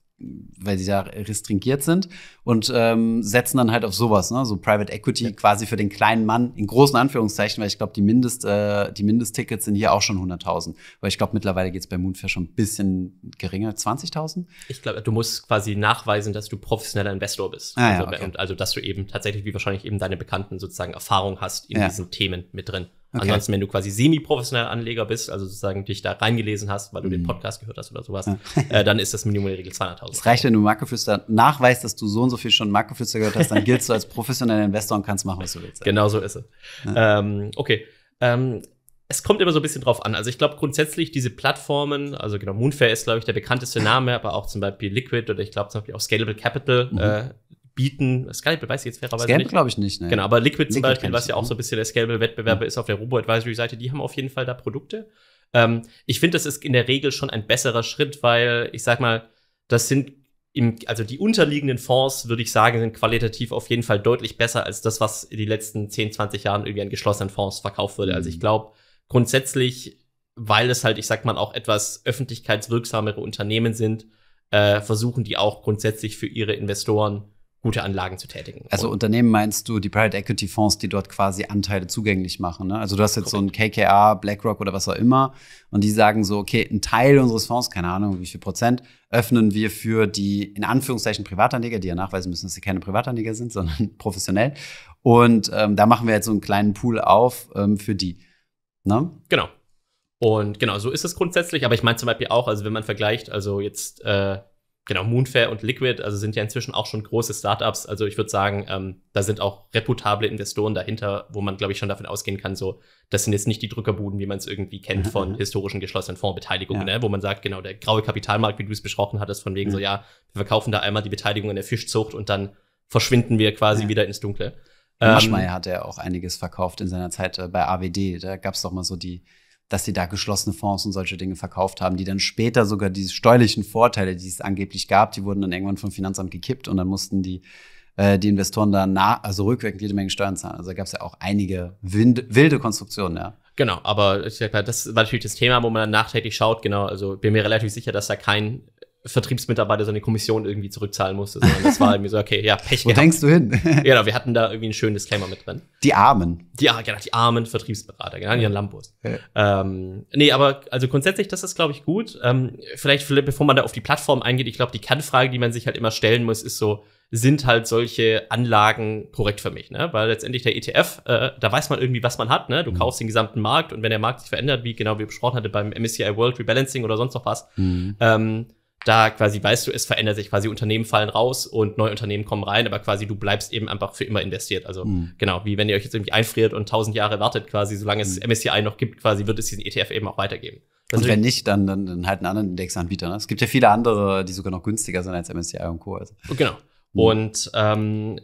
weil sie da restringiert sind und ähm, setzen dann halt auf sowas, ne? so Private Equity ja. quasi für den kleinen Mann, in großen Anführungszeichen, weil ich glaube, die, Mindest, äh, die Mindesttickets sind hier auch schon 100.000, weil ich glaube, mittlerweile geht es bei Moonfair schon ein bisschen geringer, 20.000? Ich glaube, du musst quasi nachweisen, dass du professioneller Investor bist. Ah, ja, also, okay. also, dass du eben tatsächlich, wie wahrscheinlich eben deine Bekannten sozusagen Erfahrung hast in ja. diesen Themen mit drin. Okay. Ansonsten, wenn du quasi semi professionell Anleger bist, also sozusagen dich da reingelesen hast, weil du mhm. den Podcast gehört hast oder sowas, äh, dann ist das Minimum der Regel 200.000. Es reicht, wenn du Makroflüster nachweist, dass du so und so viel schon Makroflüster gehört hast, dann giltst du als professioneller Investor und kannst machen, was du willst. Genau so ist es. Ja. Ähm, okay. Ähm, es kommt immer so ein bisschen drauf an. Also ich glaube grundsätzlich diese Plattformen, also genau, Moonfair ist, glaube ich, der bekannteste Name, aber auch zum Beispiel Liquid oder ich glaube zum Beispiel auch Scalable Capital, mhm. äh, bieten. Scalable weiß ich jetzt fairerweise Scalable nicht. glaube ich nicht. Ne. Genau, aber Liquid, Liquid zum Beispiel, was ja auch so ne? ein bisschen der Scalable-Wettbewerb ja. ist auf der Robo-Advisory-Seite, die haben auf jeden Fall da Produkte. Ähm, ich finde, das ist in der Regel schon ein besserer Schritt, weil ich sag mal, das sind im, also die unterliegenden Fonds, würde ich sagen, sind qualitativ auf jeden Fall deutlich besser als das, was in den letzten 10, 20 Jahren irgendwie an geschlossenen Fonds verkauft wurde. Mhm. Also ich mhm. glaube, grundsätzlich, weil es halt, ich sag mal, auch etwas öffentlichkeitswirksamere Unternehmen sind, äh, versuchen die auch grundsätzlich für ihre Investoren gute Anlagen zu tätigen. Also und Unternehmen meinst du die Private Equity Fonds, die dort quasi Anteile zugänglich machen? Ne? Also du hast jetzt korrekt. so ein KKA, BlackRock oder was auch immer und die sagen so, okay, ein Teil unseres Fonds, keine Ahnung wie viel Prozent, öffnen wir für die in Anführungszeichen Privatanleger, die ja nachweisen müssen, dass sie keine Privatanleger sind, sondern professionell. Und ähm, da machen wir jetzt so einen kleinen Pool auf ähm, für die. Ne? Genau. Und genau, so ist es grundsätzlich. Aber ich meine zum Beispiel auch, also wenn man vergleicht, also jetzt äh, genau, Moonfair und Liquid, also sind ja inzwischen auch schon große Startups. Also ich würde sagen, ähm, da sind auch reputable Investoren dahinter, wo man, glaube ich, schon davon ausgehen kann, so, das sind jetzt nicht die Drückerbuden, wie man es irgendwie kennt mhm, von mhm. historischen geschlossenen Fondsbeteiligungen, ja. ne? wo man sagt, genau, der graue Kapitalmarkt, wie du es besprochen hattest, von wegen mhm. so, ja, wir verkaufen da einmal die Beteiligung in der Fischzucht und dann verschwinden wir quasi ja. wieder ins Dunkle. Maschmeyer ähm, hat ja auch einiges verkauft in seiner Zeit äh, bei AWD. Da gab es doch mal so die, dass sie da geschlossene Fonds und solche Dinge verkauft haben, die dann später sogar die steuerlichen Vorteile, die es angeblich gab, die wurden dann irgendwann vom Finanzamt gekippt und dann mussten die äh, die Investoren da nah, also rückwirkend jede Menge Steuern zahlen. Also da gab es ja auch einige wind, wilde Konstruktionen, ja. Genau, aber das war natürlich das Thema, wo man dann nachträglich schaut, genau, also bin mir relativ sicher, dass da kein Vertriebsmitarbeiter seine Kommission irgendwie zurückzahlen musste, sondern das war irgendwie so, okay, ja, Pech Wo gehabt. Wo denkst du hin? genau, wir hatten da irgendwie einen schönen Disclaimer mit drin. Die Armen. Die, ja, ah, genau, die armen Vertriebsberater, genau, die Lambos. Ja. Ähm, nee, aber also grundsätzlich, das ist, glaube ich, gut. Ähm, vielleicht, bevor man da auf die Plattform eingeht, ich glaube, die Kernfrage, die man sich halt immer stellen muss, ist so, sind halt solche Anlagen korrekt für mich, ne? Weil letztendlich der ETF, äh, da weiß man irgendwie, was man hat, ne? Du mhm. kaufst den gesamten Markt und wenn der Markt sich verändert, wie genau wir besprochen hatte beim MSCI World Rebalancing oder sonst noch was, mhm. ähm, da quasi weißt du, es verändert sich quasi, Unternehmen fallen raus und neue Unternehmen kommen rein, aber quasi du bleibst eben einfach für immer investiert. Also mhm. genau, wie wenn ihr euch jetzt irgendwie einfriert und tausend Jahre wartet quasi, solange es MSCI hm. noch gibt, quasi wird es diesen ETF eben auch weitergeben. Das und also wenn nicht, dann, dann, dann halt einen anderen Indexanbieter. Ne? Es gibt ja viele andere, die sogar noch günstiger sind als MSCI und Co. Also. Genau. Mhm. Und ähm,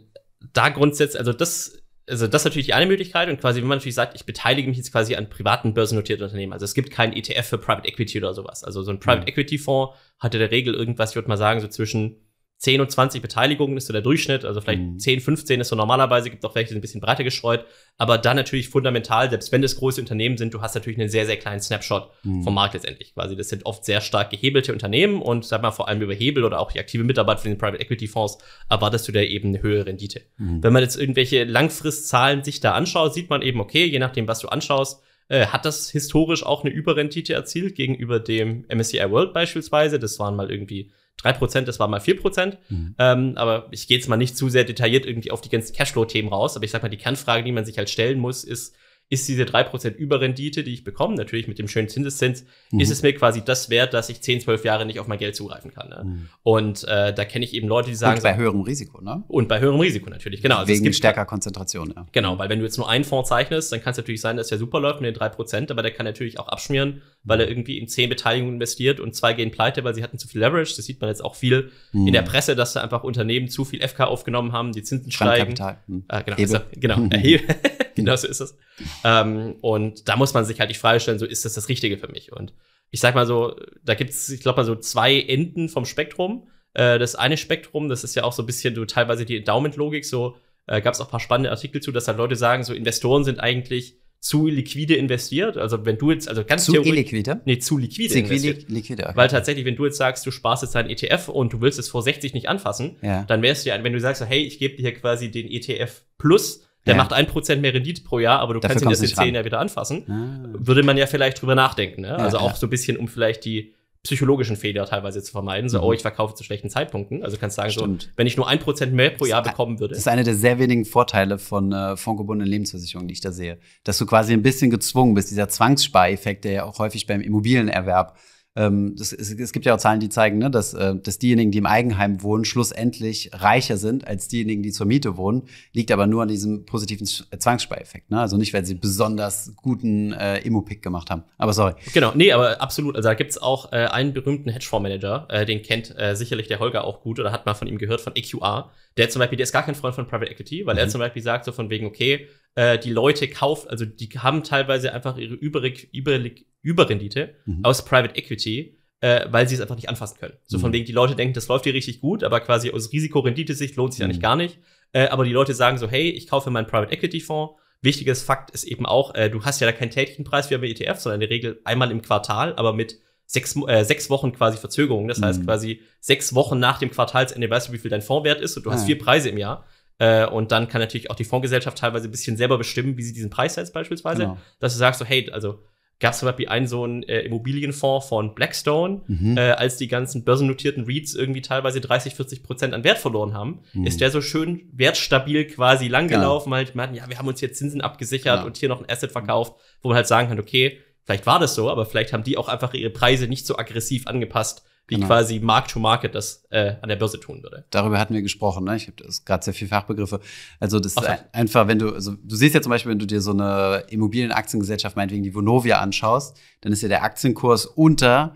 da grundsätzlich, also das also das ist natürlich die eine Möglichkeit und quasi, wenn man natürlich sagt, ich beteilige mich jetzt quasi an privaten börsennotierten Unternehmen. Also es gibt keinen ETF für Private Equity oder sowas. Also so ein Private mhm. Equity Fonds hat in der Regel irgendwas, ich würde mal sagen, so zwischen 10 und 20 Beteiligungen ist so der Durchschnitt, also vielleicht mhm. 10, 15 ist so normalerweise, gibt auch welche, die sind ein bisschen breiter gestreut, aber dann natürlich fundamental, selbst wenn das große Unternehmen sind, du hast natürlich einen sehr, sehr kleinen Snapshot mhm. vom Markt letztendlich quasi. Das sind oft sehr stark gehebelte Unternehmen und sag mal vor allem über Hebel oder auch die aktive Mitarbeit von den Private Equity Fonds erwartest du da eben eine höhere Rendite. Mhm. Wenn man jetzt irgendwelche Langfristzahlen sich da anschaut, sieht man eben, okay, je nachdem, was du anschaust, äh, hat das historisch auch eine Überrendite erzielt gegenüber dem MSCI World beispielsweise. Das waren mal irgendwie 3%, das waren mal 4%. Mhm. Ähm, aber ich gehe jetzt mal nicht zu sehr detailliert irgendwie auf die ganzen Cashflow-Themen raus. Aber ich sag mal, die Kernfrage, die man sich halt stellen muss, ist, ist diese 3% Überrendite, die ich bekomme, natürlich mit dem schönen Zinseszins, mhm. ist es mir quasi das wert, dass ich 10, 12 Jahre nicht auf mein Geld zugreifen kann. Ne? Mhm. Und äh, da kenne ich eben Leute, die sagen. Und bei höherem Risiko, ne? Und bei höherem Risiko natürlich, genau. Also Wegen gibt, stärker Konzentration, ja. Genau, weil wenn du jetzt nur einen Fonds zeichnest, dann kann es natürlich sein, dass der super läuft mit den 3%, aber der kann natürlich auch abschmieren, weil er mhm. irgendwie in 10 Beteiligungen investiert und zwei gehen pleite, weil sie hatten zu viel Leverage. Das sieht man jetzt auch viel mhm. in der Presse, dass da einfach Unternehmen zu viel FK aufgenommen haben, die Zinsen steigen. Mhm. Äh, genau, also, genau, erheben. genau so ist das. Ähm, und da muss man sich halt die Frage stellen, so ist das das Richtige für mich? Und ich sag mal so, da gibt es, ich glaube mal so zwei Enden vom Spektrum. Äh, das eine Spektrum, das ist ja auch so ein bisschen so teilweise die Endowment-Logik, so äh, gab es auch ein paar spannende Artikel zu, dass halt Leute sagen, so Investoren sind eigentlich zu liquide investiert. Also wenn du jetzt, also ganz zu illiquide? Nee, zu liquide zu investiert. Liquide, okay. Weil tatsächlich, wenn du jetzt sagst, du sparst jetzt deinen ETF und du willst es vor 60 nicht anfassen, ja. dann wärst du ja, wenn du sagst, hey, ich gebe dir hier quasi den ETF Plus, der ja. macht ein Prozent mehr Rendite pro Jahr, aber du Dafür kannst ihn jetzt in zehn Jahren wieder anfassen. Ah. Würde man ja vielleicht drüber nachdenken. Ne? also ja, auch so ein bisschen, um vielleicht die psychologischen Fehler teilweise zu vermeiden. So, mhm. oh, ich verkaufe zu schlechten Zeitpunkten. Also kannst du sagen, so, wenn ich nur ein Prozent mehr pro Jahr bekommen würde. Das ist einer der sehr wenigen Vorteile von äh, fondgebundenen Lebensversicherungen, die ich da sehe. Dass du quasi ein bisschen gezwungen bist, dieser Zwangsspareffekt, der ja auch häufig beim Immobilienerwerb ähm, das, es, es, gibt ja auch Zahlen, die zeigen, ne, dass, äh, dass diejenigen, die im Eigenheim wohnen, schlussendlich reicher sind als diejenigen, die zur Miete wohnen. Liegt aber nur an diesem positiven äh, Zwangsspareffekt. Ne? Also nicht, weil sie besonders guten äh, Immo-Pick gemacht haben. Aber sorry. Genau, nee, aber absolut. Also da gibt es auch äh, einen berühmten Hedgefondsmanager, äh, den kennt äh, sicherlich der Holger auch gut oder hat mal von ihm gehört, von EQR der zum Beispiel, der ist gar kein Freund von Private Equity, weil mhm. er zum Beispiel sagt so von wegen, okay, äh, die Leute kaufen, also die haben teilweise einfach ihre Über Über Überrendite mhm. aus Private Equity, äh, weil sie es einfach nicht anfassen können. So mhm. von wegen, die Leute denken, das läuft hier richtig gut, aber quasi aus Risikorendite-Sicht lohnt sich mhm. eigentlich gar nicht. Äh, aber die Leute sagen so, hey, ich kaufe meinen Private Equity Fonds. Wichtiges Fakt ist eben auch, äh, du hast ja da keinen tätigen Preis wie bei ETF, sondern in der Regel einmal im Quartal, aber mit sechs, äh, sechs Wochen quasi Verzögerung. Das mhm. heißt quasi sechs Wochen nach dem Quartalsende weißt du, wie viel dein Fonds wert ist und du ja. hast vier Preise im Jahr. Äh, und dann kann natürlich auch die Fondsgesellschaft teilweise ein bisschen selber bestimmen, wie sie diesen Preis setzt beispielsweise. Genau. Dass du sagst so, hey, also gab es zum Beispiel einen so einen äh, Immobilienfonds von Blackstone, mhm. äh, als die ganzen börsennotierten REITs irgendwie teilweise 30, 40 Prozent an Wert verloren haben, mhm. ist der so schön wertstabil quasi langgelaufen, ja. halt, meinten, ja, wir haben uns hier Zinsen abgesichert ja. und hier noch ein Asset verkauft, wo man halt sagen kann, okay, Vielleicht war das so, aber vielleicht haben die auch einfach ihre Preise nicht so aggressiv angepasst, wie genau. quasi Mark-to-Market das äh, an der Börse tun würde. Darüber hatten wir gesprochen. Ne? Ich habe gerade sehr viele Fachbegriffe. Also das okay. ist einfach, wenn du, also du siehst ja zum Beispiel, wenn du dir so eine Immobilienaktiengesellschaft meinetwegen die Vonovia anschaust, dann ist ja der Aktienkurs unter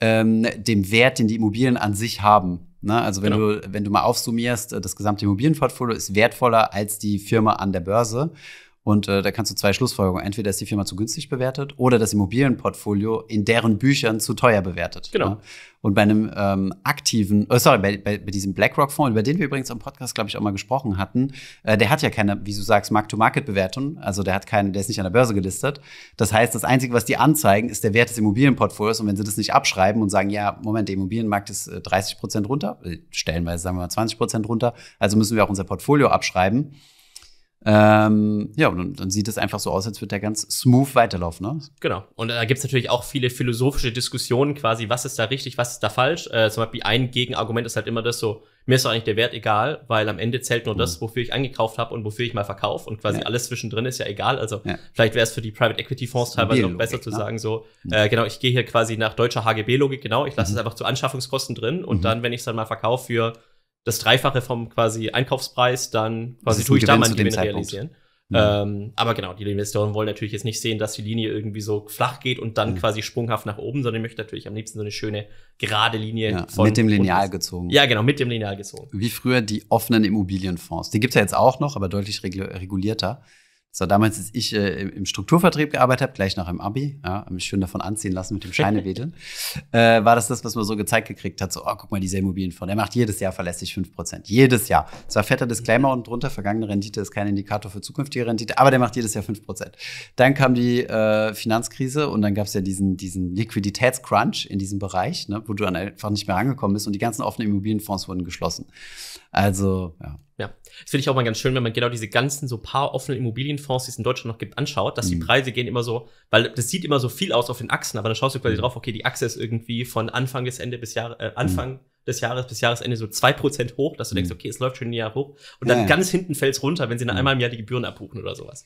ähm, dem Wert, den die Immobilien an sich haben. Ne? Also wenn genau. du wenn du mal aufsummierst, das gesamte Immobilienportfolio ist wertvoller als die Firma an der Börse. Und äh, da kannst du zwei Schlussfolgerungen. Entweder ist die Firma zu günstig bewertet oder das Immobilienportfolio in deren Büchern zu teuer bewertet. Genau. Ja? Und bei einem ähm, aktiven, oh, sorry, bei, bei, bei diesem BlackRock-Fonds, über den wir übrigens am Podcast, glaube ich, auch mal gesprochen hatten, äh, der hat ja keine, wie du sagst, Mark-to-Market-Bewertung. Also der hat keine, der ist nicht an der Börse gelistet. Das heißt, das Einzige, was die anzeigen, ist der Wert des Immobilienportfolios. Und wenn sie das nicht abschreiben und sagen, ja, Moment, der Immobilienmarkt ist 30 äh, Prozent runter, äh, stellenweise sagen wir mal 20 Prozent runter, also müssen wir auch unser Portfolio abschreiben ähm, ja, und dann, sieht es einfach so aus, als würde der ganz smooth weiterlaufen. Ne? Genau. Und da äh, gibt es natürlich auch viele philosophische Diskussionen quasi, was ist da richtig, was ist da falsch. Äh, zum Beispiel ein Gegenargument ist halt immer das so, mir ist doch eigentlich der Wert egal, weil am Ende zählt nur mhm. das, wofür ich angekauft habe und wofür ich mal verkaufe. Und quasi ja. alles zwischendrin ist ja egal. Also ja. vielleicht wäre es für die Private Equity Fonds teilweise noch besser zu ne? sagen, so, mhm. äh, genau, ich gehe hier quasi nach deutscher HGB-Logik, genau, ich lasse mhm. es einfach zu Anschaffungskosten drin und mhm. dann, wenn ich es dann mal verkaufe für das Dreifache vom quasi Einkaufspreis, dann quasi tue ich da meine Gewinne realisieren. Mhm. Ähm, aber genau, die Investoren wollen natürlich jetzt nicht sehen, dass die Linie irgendwie so flach geht und dann mhm. quasi sprunghaft nach oben, sondern ich möchte natürlich am liebsten so eine schöne gerade Linie ja, von mit dem Lineal gezogen. Ja, genau, mit dem Lineal gezogen. Wie früher die offenen Immobilienfonds. Die gibt's ja jetzt auch noch, aber deutlich regulierter. So, damals, als ich äh, im Strukturvertrieb gearbeitet habe, gleich nach dem Abi, ja, mich schön davon anziehen lassen mit dem Scheinewedeln, äh, war das das, was man so gezeigt gekriegt hat, so, oh, guck mal, dieser Immobilienfonds, der macht jedes Jahr verlässlich 5%. Jedes Jahr. Zwar fetter Disclaimer mhm. und drunter, vergangene Rendite ist kein Indikator für zukünftige Rendite, aber der macht jedes Jahr 5%. Dann kam die äh, Finanzkrise und dann gab es ja diesen, diesen Liquiditätscrunch in diesem Bereich, ne, wo du dann einfach nicht mehr angekommen bist und die ganzen offenen Immobilienfonds wurden geschlossen. Also, ja. Ja, das finde ich auch mal ganz schön, wenn man genau diese ganzen so paar offenen Immobilienfonds, die es in Deutschland noch gibt, anschaut, dass mhm. die Preise gehen immer so, weil das sieht immer so viel aus auf den Achsen, aber dann schaust du quasi mhm. drauf, okay, die Achse ist irgendwie von Anfang des Ende bis Jahre, äh, mhm. Anfang mhm. des Jahres bis Jahresende so zwei hoch, dass du denkst, mhm. okay, es läuft schon ein Jahr hoch und dann ja. ganz hinten fällt's runter, wenn sie dann mhm. einmal im Jahr die Gebühren abbuchen oder sowas.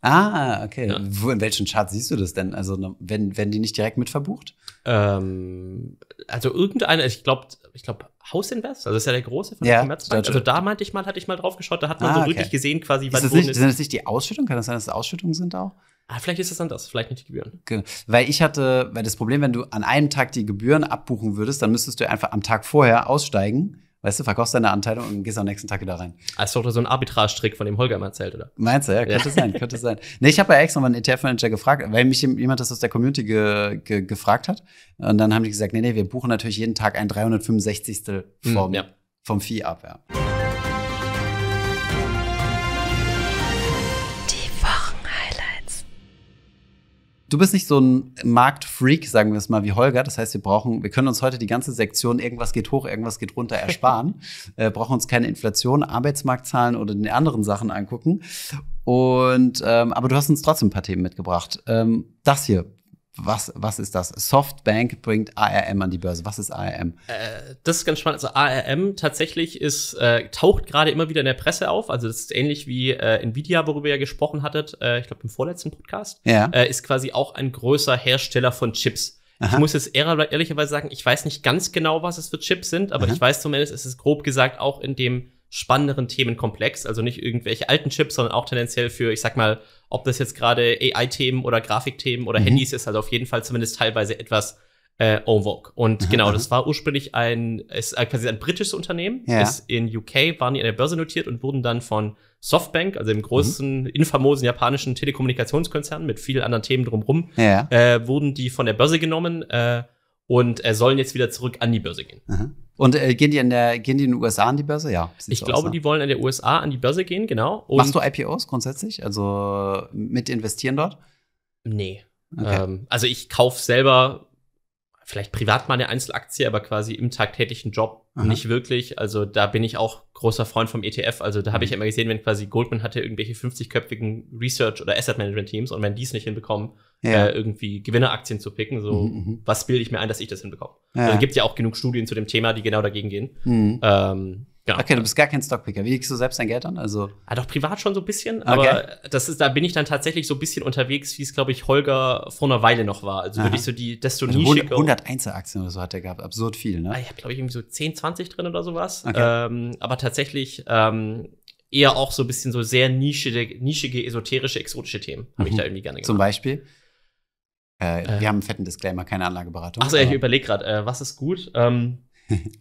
Ah, okay. Ja. Wo, in welchen Chart siehst du das denn? Also wenn, wenn die nicht direkt mit verbucht? ähm, also irgendeine, ich glaube, ich glaube, Hausinvest, also das ist ja der große von ja, Commerzbank. Also da meinte ich mal, hatte ich mal drauf geschaut, da hat man ah, so okay. wirklich gesehen, quasi, ist wann ist. Sind das nicht die Ausschüttung? Kann das sein, dass es Ausschüttungen sind auch? Ah, vielleicht ist das dann das, vielleicht nicht die Gebühren. Genau. Weil ich hatte, weil das Problem, wenn du an einem Tag die Gebühren abbuchen würdest, dann müsstest du einfach am Tag vorher aussteigen Weißt du, verkaufst deine Anteile und gehst am nächsten Tag wieder rein. Das ist doch so ein Arbitrage-Trick, von dem Holger mal erzählt, oder? Meinst du, ja, könnte ja. sein, könnte sein. Nee, ich habe ja extra mal einen ETF-Manager gefragt, weil mich jemand das aus der Community ge ge gefragt hat. Und dann haben die gesagt, nee, nee, wir buchen natürlich jeden Tag ein 365. Hm, vom, ja. vom Vieh ab, ja. Du bist nicht so ein Marktfreak, sagen wir es mal, wie Holger. Das heißt, wir brauchen, wir können uns heute die ganze Sektion irgendwas geht hoch, irgendwas geht runter ersparen. äh, brauchen uns keine Inflation, Arbeitsmarktzahlen oder den anderen Sachen angucken. Und ähm, aber du hast uns trotzdem ein paar Themen mitgebracht. Ähm, das hier, was, was ist das? Softbank bringt ARM an die Börse. Was ist ARM? Äh, das ist ganz spannend. Also ARM tatsächlich ist, äh, taucht gerade immer wieder in der Presse auf. Also das ist ähnlich wie äh, Nvidia, worüber ihr gesprochen hattet, äh, ich glaube im vorletzten Podcast. Ja. Äh, ist quasi auch ein größer Hersteller von Chips. Aha. Ich muss jetzt ehrlicherweise sagen, ich weiß nicht ganz genau, was es für Chips sind, aber Aha. ich weiß zumindest, es ist grob gesagt auch in dem spannenderen Themenkomplex. Also nicht irgendwelche alten Chips, sondern auch tendenziell für, ich sag mal, ob das jetzt gerade AI-Themen oder Grafikthemen oder mhm. Handys ist, also auf jeden Fall zumindest teilweise etwas äh, vogue. Und aha, genau, das war ursprünglich ein, ist äh, quasi ein britisches Unternehmen. Ja. Ist in UK waren die an der Börse notiert und wurden dann von Softbank, also dem mhm. großen, mhm. infamosen japanischen Telekommunikationskonzern mit vielen anderen Themen drumherum, ja. äh, wurden die von der Börse genommen äh, und äh, sollen jetzt wieder zurück an die Börse gehen. Aha. Und äh, gehen, die in der, gehen die in den USA an die Börse? Ja. Ich glaube, aus, ne? die wollen in der USA an die Börse gehen, genau. Und Machst du IPOs grundsätzlich? Also mit investieren dort? Nee. Okay. Ähm, also ich kaufe selber vielleicht privat mal eine Einzelaktie, aber quasi im tagtäglichen Job Aha. nicht wirklich. Also da bin ich auch großer Freund vom ETF. Also da habe ich mhm. immer gesehen, wenn quasi Goldman hatte irgendwelche 50-köpfigen Research- oder Asset-Management-Teams und wenn die es nicht hinbekommen, ja. äh, irgendwie Gewinneraktien zu picken, so mhm, mhm. was bilde ich mir ein, dass ich das hinbekomme. Ja. Also gibt ja auch genug Studien zu dem Thema, die genau dagegen gehen. Mhm. Ähm, Genau. Okay, du bist gar kein Stockpicker. Wie legst du selbst dein Geld an? Also ah, doch privat schon so ein bisschen, aber das ist, da bin ich dann tatsächlich so ein bisschen unterwegs, wie es glaube ich Holger vor einer Weile noch war. Also Aha. ich so die desto also nischiger. 100 Einzelaktien oder so hat er gehabt, absurd viel, ne? Ah, ich habe glaube ich irgendwie so 10, 20 drin oder sowas. Okay. Ähm, aber tatsächlich ähm, eher auch so ein bisschen so sehr nischige, nischige esoterische, exotische Themen mhm. habe ich da irgendwie gerne gemacht. Zum Beispiel äh, wir äh. haben einen fetten Disclaimer, keine Anlageberatung. Achso, ich überlege gerade, äh, was ist gut? Ähm,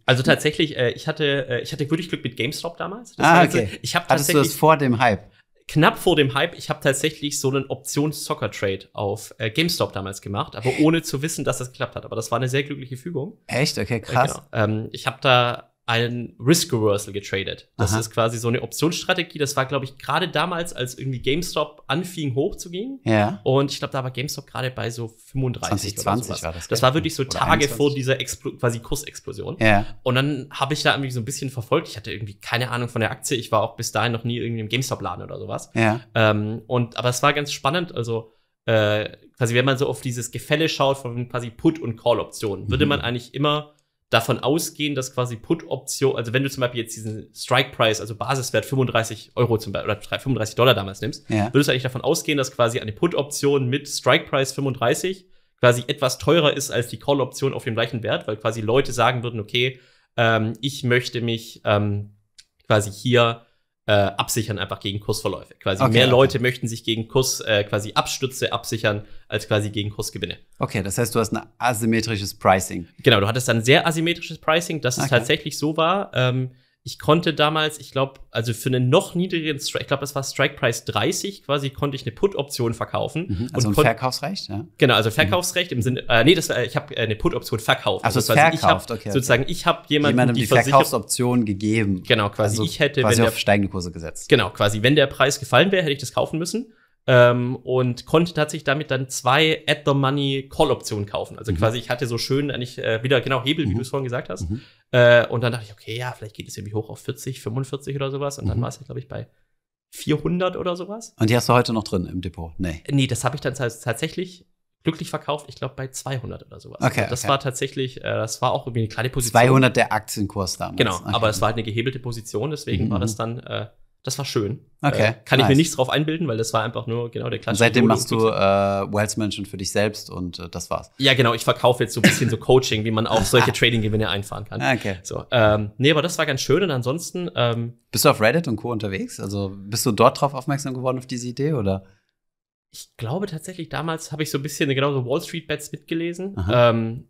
also tatsächlich, äh, ich hatte, äh, ich hatte wirklich Glück mit GameStop damals. Das ah, okay. Also, ich habe tatsächlich Hattest du das vor dem Hype. Knapp vor dem Hype, ich habe tatsächlich so einen Options-Zocker-Trade auf äh, GameStop damals gemacht, aber ohne zu wissen, dass das geklappt hat. Aber das war eine sehr glückliche Fügung. Echt? Okay, äh, krass. Genau. Ähm, ich habe da ein Risk Reversal getradet. Das Aha. ist quasi so eine Optionsstrategie. Das war, glaube ich, gerade damals, als irgendwie GameStop anfing hochzugehen. Ja. Und ich glaube, da war GameStop gerade bei so 35. 2020 war das. Das war wirklich so Tage vor dieser Explo quasi Kursexplosion. Ja. Und dann habe ich da irgendwie so ein bisschen verfolgt. Ich hatte irgendwie keine Ahnung von der Aktie. Ich war auch bis dahin noch nie irgendwie im GameStop-Laden oder sowas. Ja. Ähm, und, aber es war ganz spannend. Also, äh, quasi, wenn man so auf dieses Gefälle schaut von quasi Put- und Call-Optionen, mhm. würde man eigentlich immer davon ausgehen, dass quasi Put-Option, also wenn du zum Beispiel jetzt diesen Strike-Price, also Basiswert 35 Euro zum Beispiel, oder 35 Dollar damals nimmst, ja. würdest du eigentlich davon ausgehen, dass quasi eine Put-Option mit Strike-Price 35 quasi etwas teurer ist als die Call-Option auf dem gleichen Wert, weil quasi Leute sagen würden, okay, ähm, ich möchte mich ähm, quasi hier äh, absichern einfach gegen Kursverläufe. Quasi okay, mehr okay. Leute möchten sich gegen Kurs äh, quasi Abstütze absichern als quasi gegen Kursgewinne. Okay, das heißt, du hast ein asymmetrisches Pricing. Genau, du hattest dann sehr asymmetrisches Pricing, dass okay. es tatsächlich so war, ähm, ich konnte damals, ich glaube, also für einen noch niedrigeren Strike, ich glaube, das war Strike Price 30, quasi konnte ich eine Put-Option verkaufen. Mhm, also und ein Verkaufsrecht, ja? Genau, also mhm. Verkaufsrecht im Sinne, äh, nee, das, war, ich habe äh, eine Put-Option verkauft. Also, also verkauft, ich hab, okay. Sozusagen, ich habe jemandem, jemandem die, die Verkaufsoption gegeben. Genau, quasi also ich hätte, quasi wenn der, auf steigende Kurse gesetzt. Genau, quasi, wenn der Preis gefallen wäre, hätte ich das kaufen müssen. Ähm, und konnte tatsächlich damit dann zwei at the money Call Optionen kaufen. Also mhm. quasi ich hatte so schön eigentlich äh, äh, wieder genau Hebel, wie mhm. du es vorhin gesagt hast. Mhm. Äh, und dann dachte ich, okay, ja, vielleicht geht es irgendwie hoch auf 40, 45 oder sowas. Und dann mhm. war es ja, glaube ich, bei 400 oder sowas. Und die hast du heute noch drin im Depot? Nee. Äh, nee, das habe ich dann tatsächlich glücklich verkauft, ich glaube bei 200 oder sowas. Okay, also das okay. war tatsächlich, äh, das war auch irgendwie eine kleine Position. 200 der Aktienkurs damals. Genau, okay. aber es war halt eine gehebelte Position, deswegen mhm, war das mhm. dann äh, das war schön. Okay. Äh, kann nice. ich mir nichts drauf einbilden, weil das war einfach nur genau der klassische. seitdem Modus. machst du äh, Wealth Management für dich selbst und äh, das war's. Ja, genau. Ich verkaufe jetzt so ein bisschen so Coaching, wie man auch solche Trading-Gewinne einfahren kann. Ah, okay. So, ähm, nee, aber das war ganz schön. Und ansonsten. Ähm, bist du auf Reddit und Co. unterwegs? Also bist du dort drauf aufmerksam geworden auf diese Idee oder? Ich glaube tatsächlich, damals habe ich so ein bisschen genau so Wall Street Bets mitgelesen. Ähm,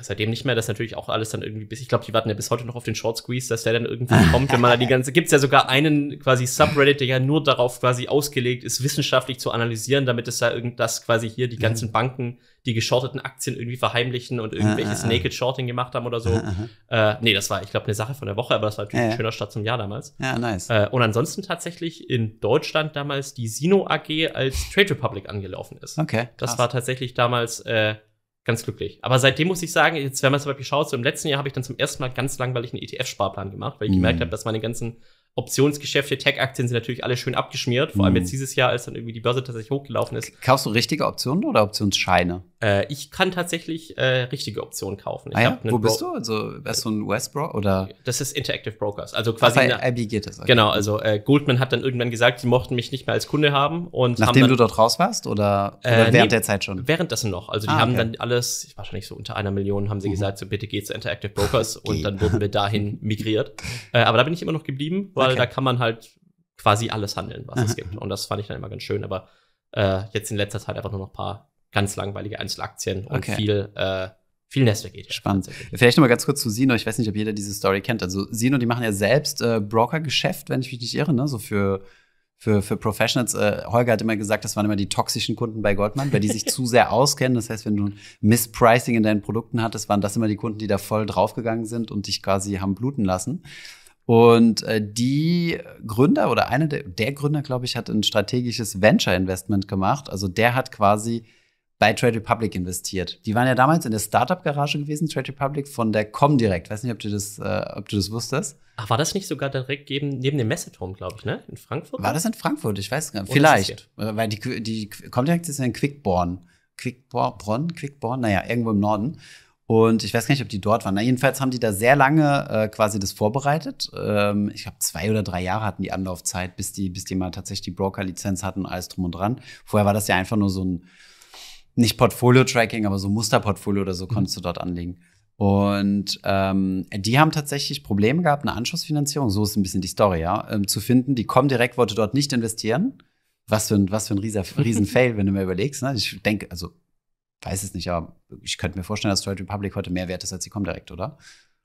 seitdem nicht mehr. Das natürlich auch alles dann irgendwie bis, ich glaube, die warten ja bis heute noch auf den Short Squeeze, dass der dann irgendwie kommt, wenn man da die ganze, gibt's ja sogar einen quasi Subreddit, der ja nur darauf quasi ausgelegt ist, wissenschaftlich zu analysieren, damit es da irgendwas quasi hier die mhm. ganzen Banken, die geschorteten Aktien irgendwie verheimlichen und irgendwelches ah, ah, ah. Naked Shorting gemacht haben oder so. Ah, ah, ah. äh, nee, das war, ich glaube, eine Sache von der Woche, aber das war natürlich ja, ein schöner Start zum Jahr damals. Ja, nice. Äh, und ansonsten tatsächlich in Deutschland damals die Sino AG als Trade Republic angelaufen ist. Okay. Krass. Das war tatsächlich damals, äh, ganz glücklich. Aber seitdem muss ich sagen, jetzt, wenn man zum Beispiel schaut, so im letzten Jahr habe ich dann zum ersten Mal ganz langweilig einen ETF-Sparplan gemacht, weil ich mhm. gemerkt habe, dass meine ganzen Optionsgeschäfte, Tech-Aktien sind natürlich alle schön abgeschmiert, vor allem mhm. jetzt dieses Jahr, als dann irgendwie die Börse tatsächlich hochgelaufen ist. Kaufst du richtige Optionen oder Optionsscheine? Äh, ich kann tatsächlich äh, richtige Optionen kaufen. Ich ah ja? Wo bist Bro du? Also wärst du ein US-Bro oder? Das ist Interactive Brokers, also quasi. Ach, bei IB geht das. Okay. Genau, also äh, Goldman hat dann irgendwann gesagt, sie mochten mich nicht mehr als Kunde haben und nachdem dann, du dort raus warst oder, äh, oder während nee, der Zeit schon? Währenddessen noch. Also die ah, okay. haben dann alles, wahrscheinlich so unter einer Million, haben sie mhm. gesagt, so bitte geh zu Interactive Brokers und dann wurden wir dahin migriert. Äh, aber da bin ich immer noch geblieben Weil weil okay. da kann man halt quasi alles handeln, was Aha. es gibt. Und das fand ich dann immer ganz schön. Aber äh, jetzt in letzter Zeit einfach nur noch ein paar ganz langweilige Einzelaktien und okay. viel äh, viel Netzwerk ETF. Spannend. Vielleicht noch mal ganz kurz zu Sino. Ich weiß nicht, ob jeder diese Story kennt. Also Sino, die machen ja selbst äh, Broker-Geschäft, wenn ich mich nicht irre, ne? So für für, für Professionals. Äh, Holger hat immer gesagt, das waren immer die toxischen Kunden bei Goldman, weil die sich zu sehr auskennen. Das heißt, wenn du ein Misspricing in deinen Produkten hattest, waren das immer die Kunden, die da voll draufgegangen sind und dich quasi haben bluten lassen. Und äh, die Gründer oder einer der, der Gründer, glaube ich, hat ein strategisches Venture-Investment gemacht. Also der hat quasi bei Trade Republic investiert. Die waren ja damals in der Startup-Garage gewesen, Trade Republic, von der Comdirect. Weiß nicht, ob du das, äh, ob du das wusstest. Ach, war das nicht sogar direkt neben, neben dem Messeturm, glaube ich, ne? In Frankfurt? War das in Frankfurt? Ich weiß gar nicht. Vielleicht. Äh, weil die, die Comdirect ist ja in Quickborn. Quickborn? Quickborn? Naja, irgendwo im Norden. Und ich weiß gar nicht, ob die dort waren. Na, jedenfalls haben die da sehr lange äh, quasi das vorbereitet. Ähm, ich glaube, zwei oder drei Jahre hatten die Anlaufzeit, bis die, bis die mal tatsächlich die Broker-Lizenz hatten und alles drum und dran. Vorher war das ja einfach nur so ein, nicht Portfolio-Tracking, aber so Musterportfolio oder so mhm. konntest du dort anlegen. Und ähm, die haben tatsächlich Probleme gehabt, eine Anschlussfinanzierung, so ist ein bisschen die Story, ja, ähm, zu finden. Die kommen direkt, wollte dort nicht investieren. Was für ein, was für ein riesen Fail, wenn du mir überlegst. Ne? Ich denke, also weiß es nicht, aber ich könnte mir vorstellen, dass Trade Republic heute mehr wert ist als die Comdirect, oder?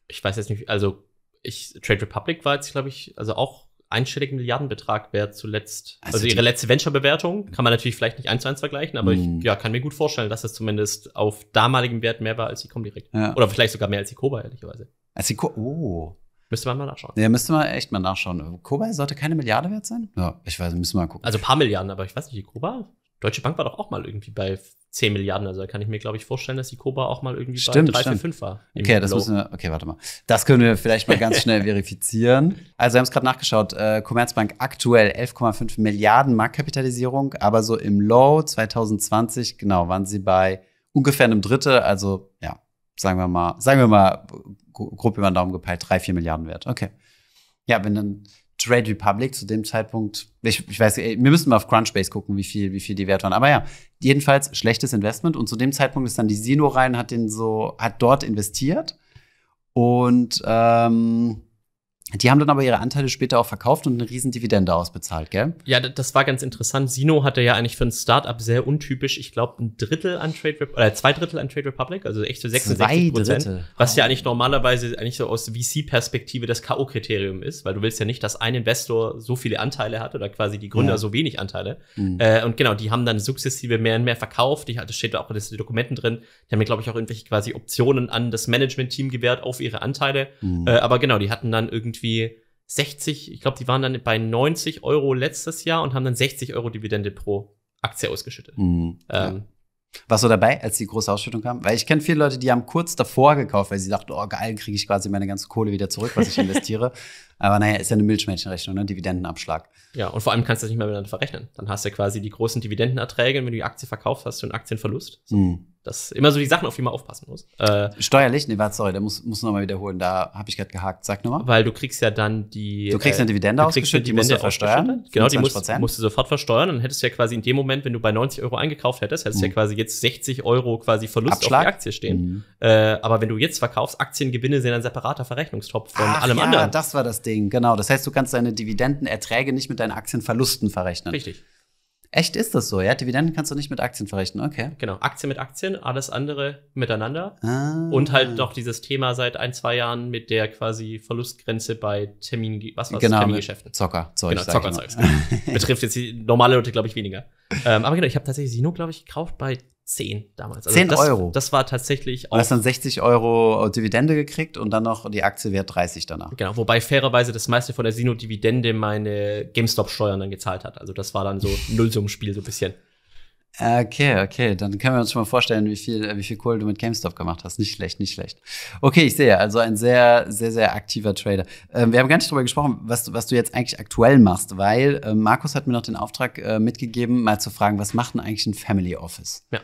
Ich weiß jetzt nicht, also ich, Trade Republic war jetzt, glaube ich, also auch einstelligen Milliardenbetrag wert zuletzt. Also, also ihre letzte Venture-Bewertung kann man natürlich vielleicht nicht eins zu eins vergleichen, aber mm. ich hm. ja, kann mir gut vorstellen, dass es zumindest auf damaligem Wert mehr war als die Comdirect. Ja. Oder vielleicht sogar mehr als die Koba, ehrlicherweise. Als die Ko oh. Müsste man mal nachschauen. Ja, müsste man echt mal nachschauen. Koba sollte keine Milliarde wert sein? Ja, ich weiß, müssen wir mal gucken. Also ein paar Milliarden, aber ich weiß nicht, die Koba? Deutsche Bank war doch auch mal irgendwie bei 10 Milliarden. Also da kann ich mir, glaube ich, vorstellen, dass die Koba auch mal irgendwie stimmt, bei 3, stimmt. 4, 5 war. Okay, das Low. müssen wir, okay, warte mal. Das können wir vielleicht mal ganz schnell verifizieren. Also wir haben es gerade nachgeschaut, äh, Commerzbank aktuell 11,5 Milliarden Marktkapitalisierung, aber so im Low 2020, genau, waren sie bei ungefähr einem Drittel, also ja, sagen wir mal, sagen wir mal, äh, grob über den Daumen gepeilt, 3, 4 Milliarden wert. Okay. Ja, wenn dann Trade Republic zu dem Zeitpunkt, ich, ich weiß, wir müssen mal auf Crunchbase gucken, wie viel, wie viel die wert waren. Aber ja, jedenfalls schlechtes Investment. Und zu dem Zeitpunkt ist dann die Sino rein, hat den so, hat dort investiert und ähm, die haben dann aber ihre Anteile später auch verkauft und eine riesen Dividende ausbezahlt, gell? Ja, das war ganz interessant. Sino hatte ja eigentlich für ein Startup sehr untypisch, ich glaube, ein Drittel an Trade Republic, oder zwei Drittel an Trade Republic, also echt so 66 Prozent. Was ja eigentlich normalerweise eigentlich so aus VC-Perspektive das K.O.-Kriterium ist, weil du willst ja nicht, dass ein Investor so viele Anteile hat oder quasi die Gründer ja. so wenig Anteile. Mhm. Äh, und genau, die haben dann sukzessive mehr und mehr verkauft. Ich hatte, steht da auch in den Dokumenten drin. Die haben mir, glaube ich, auch irgendwelche quasi Optionen an das Management-Team gewährt auf ihre Anteile. Mhm. Äh, aber genau, die hatten dann irgendwie irgendwie 60, ich glaube, die waren dann bei 90 Euro letztes Jahr und haben dann 60 Euro Dividende pro Aktie ausgeschüttet. Mhm, ähm, ja. Warst du dabei, als die große Ausschüttung kam? Weil ich kenne viele Leute, die haben kurz davor gekauft, weil sie dachten, oh geil, kriege ich quasi meine ganze Kohle wieder zurück, was ich investiere. Aber naja, ist ja eine Milchmädchenrechnung, ne? Dividendenabschlag. Ja, und vor allem kannst du das nicht mehr miteinander verrechnen. Dann hast du quasi die großen Dividendenerträge, und wenn du die Aktie verkaufst, hast du einen Aktienverlust. So. Mhm. Das immer so die Sachen, auf die man aufpassen muss. Äh, Steuerlich? Nee, warte, sorry, da muss, muss noch mal wiederholen. Da habe ich gerade gehakt. Sag nochmal. Weil du kriegst ja dann die. Du kriegst äh, eine Dividende äh, ausgeschüttet, die musst du versteuern. Genau, die musst, musst, du sofort versteuern. Dann hättest du ja quasi in dem Moment, wenn du bei 90 Euro eingekauft hättest, hättest du mhm. ja quasi jetzt 60 Euro quasi Verlust Abschlag. auf die Aktie stehen. Mhm. Äh, aber wenn du jetzt verkaufst, Aktiengewinne sind ein separater Verrechnungstopf von Ach, allem ja, anderen. Ja, das war das Ding, genau. Das heißt, du kannst deine Dividendenerträge nicht mit deinen Aktienverlusten verrechnen. Richtig. Echt ist das so, ja? Dividenden kannst du nicht mit Aktien verrechnen, okay. Genau, Aktien mit Aktien, alles andere miteinander. Ah. Und halt noch dieses Thema seit ein, zwei Jahren mit der quasi Verlustgrenze bei Termin, was war's, genau, Termingeschäften. Zocker, Zeug, genau, Zocker, Zeug. Genau. Betrifft jetzt die normale Leute, glaube ich, weniger. ähm, aber genau, ich habe tatsächlich Sino, glaube ich, gekauft bei 10 damals. Also 10 das, Euro. Das war tatsächlich auch. Du hast dann 60 Euro äh, Dividende gekriegt und dann noch die Aktie wert 30 danach. Genau, wobei fairerweise das meiste von der Sino-Dividende meine GameStop-Steuern dann gezahlt hat. Also das war dann so Nullsummspiel, so ein bisschen. Okay, okay, dann können wir uns schon mal vorstellen, wie viel, wie viel Kohle du mit GameStop gemacht hast. Nicht schlecht, nicht schlecht. Okay, ich sehe, also ein sehr, sehr, sehr aktiver Trader. Ähm, wir haben gar nicht darüber gesprochen, was, was du jetzt eigentlich aktuell machst, weil äh, Markus hat mir noch den Auftrag äh, mitgegeben, mal zu fragen, was macht denn eigentlich ein Family Office? Ja.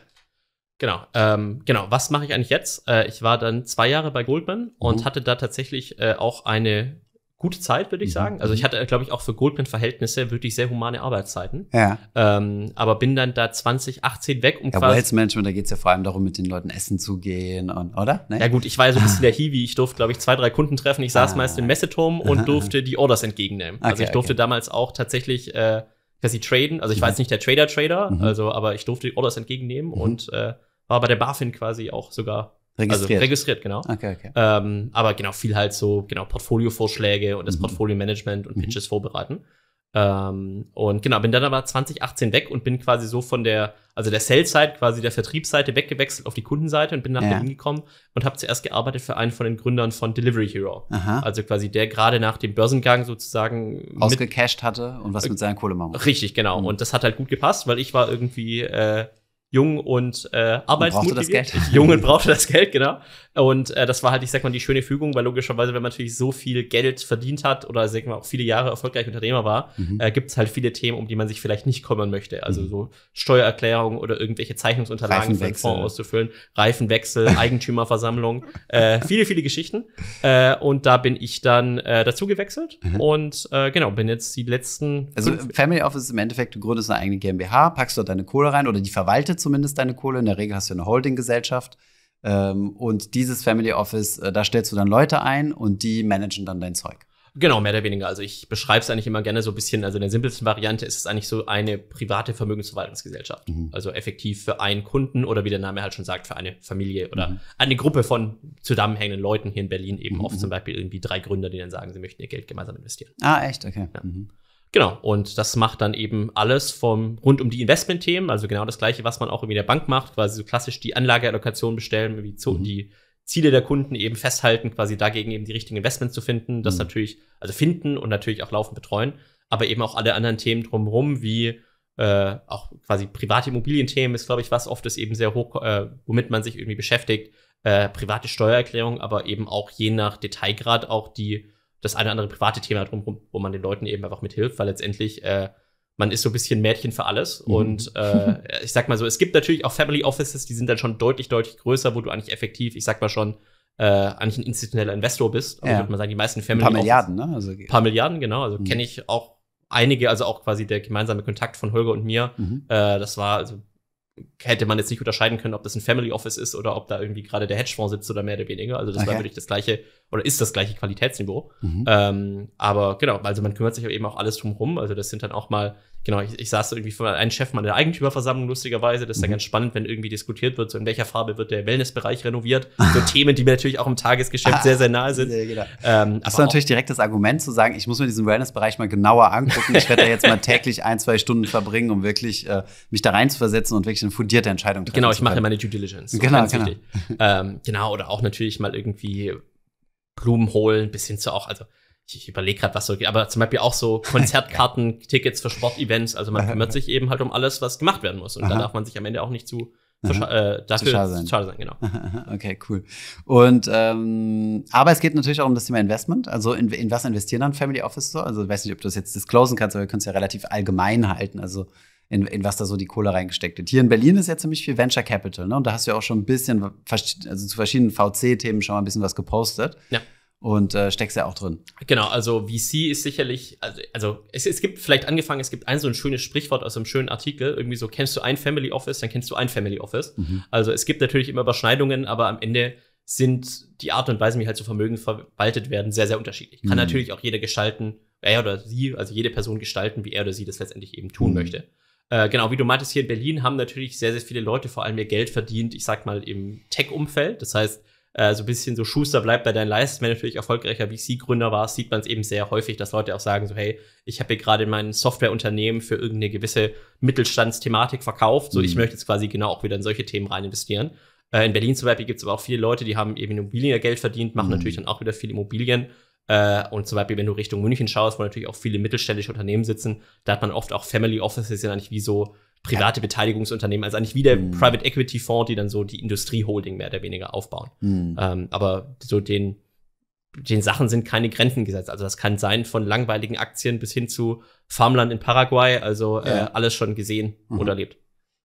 Genau, ähm, genau. Was mache ich eigentlich jetzt? Äh, ich war dann zwei Jahre bei Goldman und mhm. hatte da tatsächlich äh, auch eine gute Zeit, würde ich mhm. sagen. Also ich mhm. hatte, glaube ich, auch für Goldman-Verhältnisse wirklich sehr humane Arbeitszeiten. Ja. Ähm, aber bin dann da 2018 weg und ja, quasi. Wealth Management, da geht es ja vor allem darum, mit den Leuten essen zu gehen und, oder? Nee? Ja gut, ich war ja so ein bisschen der Hiwi. Ich durfte, glaube ich, zwei, drei Kunden treffen. Ich saß ah. meist im Messeturm und ah. durfte die Orders entgegennehmen. Also okay, also ich durfte okay. damals auch tatsächlich äh, quasi traden. Also ich war jetzt mhm. nicht der Trader-Trader, mhm. also aber ich durfte die Orders entgegennehmen und äh, war bei der BaFin quasi auch sogar also registriert. Also registriert, genau. Okay, okay. Ähm, aber genau, viel halt so, genau, Portfoliovorschläge und das mhm. Portfolio-Management und mhm. Pitches mhm. vorbereiten. Ähm, und genau, bin dann aber 2018 weg und bin quasi so von der, also der Sales-Seite, quasi der Vertriebsseite weggewechselt auf die Kundenseite und bin nach ja. Berlin gekommen und habe zuerst gearbeitet für einen von den Gründern von Delivery Hero. Aha. Also quasi der gerade nach dem Börsengang sozusagen ausgecashed hatte und was mit äh, seiner Kohle machen Richtig, genau. Mhm. Und das hat halt gut gepasst, weil ich war irgendwie äh, jung und äh, arbeitsmotiviert. Und brauchte das Geld. jung und brauchte das Geld, genau. Und äh, das war halt, ich sag mal, die schöne Fügung, weil logischerweise, wenn man natürlich so viel Geld verdient hat oder sag mal auch viele Jahre erfolgreich Unternehmer war, mhm. äh, gibt es halt viele Themen, um die man sich vielleicht nicht kümmern möchte. Also mhm. so Steuererklärungen oder irgendwelche Zeichnungsunterlagen für den Fonds auszufüllen, Reifenwechsel, Eigentümerversammlung, äh, viele, viele Geschichten. Äh, und da bin ich dann äh, dazu gewechselt mhm. und äh, genau, bin jetzt die letzten. Also Family Office ist im Endeffekt, du gründest eine eigene GmbH, packst dort deine Kohle rein oder die verwaltet zumindest deine Kohle. In der Regel hast du eine Holdinggesellschaft. Ähm, und dieses Family Office, äh, da stellst du dann Leute ein und die managen dann dein Zeug. Genau, mehr oder weniger. Also ich beschreibe es eigentlich immer gerne so ein bisschen, also in der simpelsten Variante ist es eigentlich so eine private Vermögensverwaltungsgesellschaft. Mhm. Also effektiv für einen Kunden oder wie der Name halt schon sagt, für eine Familie oder mhm. eine Gruppe von zusammenhängenden Leuten hier in Berlin eben mhm. oft mhm. zum Beispiel irgendwie drei Gründer, die dann sagen, sie möchten ihr Geld gemeinsam investieren. Ah, echt? Okay. Ja. Mhm. Genau, und das macht dann eben alles vom rund um die Investmentthemen, also genau das gleiche, was man auch irgendwie in der Bank macht, quasi so klassisch die Anlageallokation bestellen, wie mhm. die Ziele der Kunden eben festhalten, quasi dagegen eben die richtigen Investments zu finden, das mhm. natürlich, also finden und natürlich auch laufend betreuen, aber eben auch alle anderen Themen drumherum, wie äh, auch quasi private Immobilienthemen ist, glaube ich, was oft ist eben sehr hoch, äh, womit man sich irgendwie beschäftigt, äh, private Steuererklärung, aber eben auch je nach Detailgrad auch die das eine oder andere private Thema drumherum, wo man den Leuten eben einfach mithilft, weil letztendlich äh, man ist so ein bisschen Mädchen für alles. Mhm. Und äh, ich sag mal so, es gibt natürlich auch Family Offices, die sind dann schon deutlich, deutlich größer, wo du eigentlich effektiv, ich sag mal schon, äh, eigentlich ein institutioneller Investor bist. Also ja. würde man sagen, die meisten Family Offices. Ein paar Milliarden, ne? Also, ein paar Milliarden, genau. Also mhm. kenne ich auch einige, also auch quasi der gemeinsame Kontakt von Holger und mir. Mhm. Äh, das war also hätte man jetzt nicht unterscheiden können, ob das ein Family Office ist oder ob da irgendwie gerade der Hedgefonds sitzt oder mehr oder weniger. Also das okay. war wirklich das gleiche oder ist das gleiche Qualitätsniveau. Mhm. Ähm, aber genau, also man kümmert sich eben auch alles drumherum. Also das sind dann auch mal genau, ich, ich saß irgendwie von einem Chef mal der Eigentümerversammlung, lustigerweise. Das ist mhm. dann ganz spannend, wenn irgendwie diskutiert wird, so in welcher Farbe wird der Wellnessbereich renoviert. So Themen, die mir natürlich auch im Tagesgeschäft sehr, sehr nahe sind. Ja, genau. ähm, das ist natürlich direkt das Argument zu sagen, ich muss mir diesen Wellnessbereich mal genauer angucken. Ich werde da jetzt mal täglich ein, zwei Stunden verbringen, um wirklich äh, mich da reinzuversetzen und wirklich eine fundierte Entscheidung zu treffen Genau, ich mache meine Due Diligence. Genau, genau. Ähm, genau, oder auch natürlich mal irgendwie Blumen holen, bis hin zu auch, also ich überlege gerade, was so geht, aber zum Beispiel auch so Konzertkarten, Tickets für Sportevents. Also man kümmert sich eben halt um alles, was gemacht werden muss. Und Aha. da darf man sich am Ende auch nicht zu äh, dafür zu schade sein. Schade sein genau. okay, cool. Und ähm, aber es geht natürlich auch um das Thema Investment. Also in, in was investieren dann Family Offices so? Also ich weiß nicht, ob du das jetzt disclosen kannst, aber wir können es ja relativ allgemein halten. Also in, in was da so die Kohle reingesteckt wird. Hier in Berlin ist ja ziemlich viel Venture Capital, ne? Und da hast du ja auch schon ein bisschen also zu verschiedenen VC-Themen schon mal ein bisschen was gepostet. Ja und äh, steckst ja auch drin. Genau, also VC ist sicherlich, also, also es, es gibt vielleicht angefangen, es gibt ein so ein schönes Sprichwort aus einem schönen Artikel, irgendwie so, kennst du ein Family Office, dann kennst du ein Family Office. Mhm. Also es gibt natürlich immer Überschneidungen, aber am Ende sind die Art und Weise, wie halt so Vermögen verwaltet werden, sehr, sehr unterschiedlich. Kann mhm. natürlich auch jeder gestalten, er oder sie, also jede Person gestalten, wie er oder sie das letztendlich eben tun mhm. möchte. Äh, genau, wie du meintest, hier in Berlin haben natürlich sehr, sehr viele Leute vor allem ihr Geld verdient, ich sag mal, im Tech-Umfeld. Das heißt, äh, so ein bisschen so Schuster bleibt bei deinen Leisten. Wenn du natürlich erfolgreicher VC-Gründer warst, sieht man es eben sehr häufig, dass Leute auch sagen so, hey, ich habe hier gerade mein Softwareunternehmen für irgendeine gewisse Mittelstandsthematik verkauft. So, mhm. ich möchte jetzt quasi genau auch wieder in solche Themen rein investieren. Äh, in Berlin zum Beispiel gibt es aber auch viele Leute, die haben eben Immobiliengeld verdient, machen mhm. natürlich dann auch wieder viele Immobilien. Äh, und zum Beispiel, wenn du Richtung München schaust, wo natürlich auch viele mittelständische Unternehmen sitzen, da hat man oft auch Family Offices, die sind eigentlich wie so private Beteiligungsunternehmen, also eigentlich wie der mhm. Private Equity Fonds, die dann so die Industrieholding mehr oder weniger aufbauen. Mhm. Ähm, aber so den, den Sachen sind keine Grenzen gesetzt. Also das kann sein von langweiligen Aktien bis hin zu Farmland in Paraguay, also äh, ja. äh, alles schon gesehen mhm. oder lebt.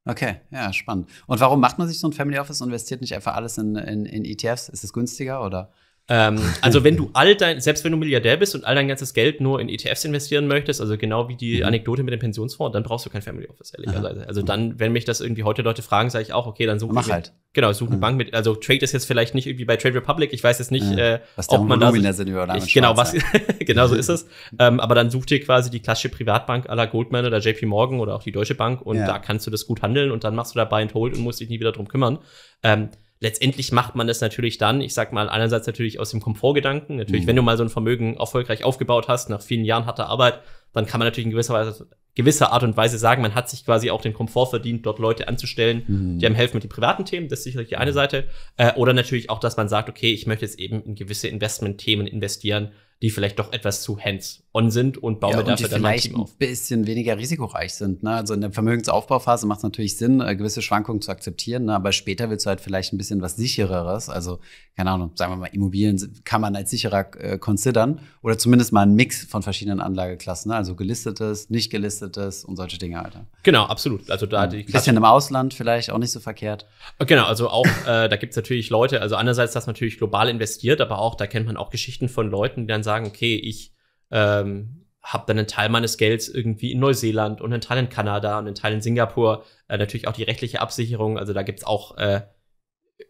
Okay, ja, spannend. Und warum macht man sich so ein Family Office? und Investiert nicht einfach alles in, in, in ETFs? Ist es günstiger oder? Ähm, also wenn du all dein, selbst wenn du Milliardär bist und all dein ganzes Geld nur in ETFs investieren möchtest, also genau wie die mhm. Anekdote mit dem Pensionsfonds, dann brauchst du kein Family Office, ehrlicherweise. Also dann, wenn mich das irgendwie heute Leute fragen, sage ich auch, okay, dann suche Mach ich. halt. Genau, suche eine mhm. Bank mit. Also Trade ist jetzt vielleicht nicht irgendwie bei Trade Republic, ich weiß jetzt nicht, ja. äh, was ob man da. Sind, genau, was, genau so ist es. Ähm, aber dann such dir quasi die klassische Privatbank aller Goldman oder JP Morgan oder auch die Deutsche Bank und ja. da kannst du das gut handeln und dann machst du da Buy and Hold und musst dich nie wieder drum kümmern. Ähm, letztendlich macht man das natürlich dann, ich sag mal, einerseits natürlich aus dem Komfortgedanken. Natürlich, mhm. wenn du mal so ein Vermögen erfolgreich aufgebaut hast, nach vielen Jahren harter Arbeit, dann kann man natürlich in gewisser Weise, gewisser Art und Weise sagen, man hat sich quasi auch den Komfort verdient, dort Leute anzustellen, mhm. die einem helfen mit den privaten Themen. Das ist sicherlich die eine mhm. Seite. Äh, oder natürlich auch, dass man sagt, okay, ich möchte jetzt eben in gewisse Investmentthemen investieren, die vielleicht doch etwas zu hands-on sind und baue ja, und dafür dann mein Team auf. ein bisschen weniger risikoreich sind. Ne? Also in der Vermögensaufbauphase macht es natürlich Sinn, äh, gewisse Schwankungen zu akzeptieren, ne? aber später willst du halt vielleicht ein bisschen was sichereres. Also, keine Ahnung, sagen wir mal, Immobilien kann man als sicherer äh, considern oder zumindest mal einen Mix von verschiedenen Anlageklassen. Ne? Also gelistetes, nicht gelistetes und solche Dinge halt. Genau, absolut. Also da ja, hm. die Klasse Bisschen im Ausland vielleicht, auch nicht so verkehrt. Äh, genau, also auch, äh, da gibt es natürlich Leute, also andererseits das natürlich global investiert, aber auch, da kennt man auch Geschichten von Leuten, die dann sagen, okay, ich ähm, habe dann einen Teil meines Gelds irgendwie in Neuseeland und einen Teil in Kanada und einen Teil in Singapur. Äh, natürlich auch die rechtliche Absicherung. Also da gibt es auch, äh,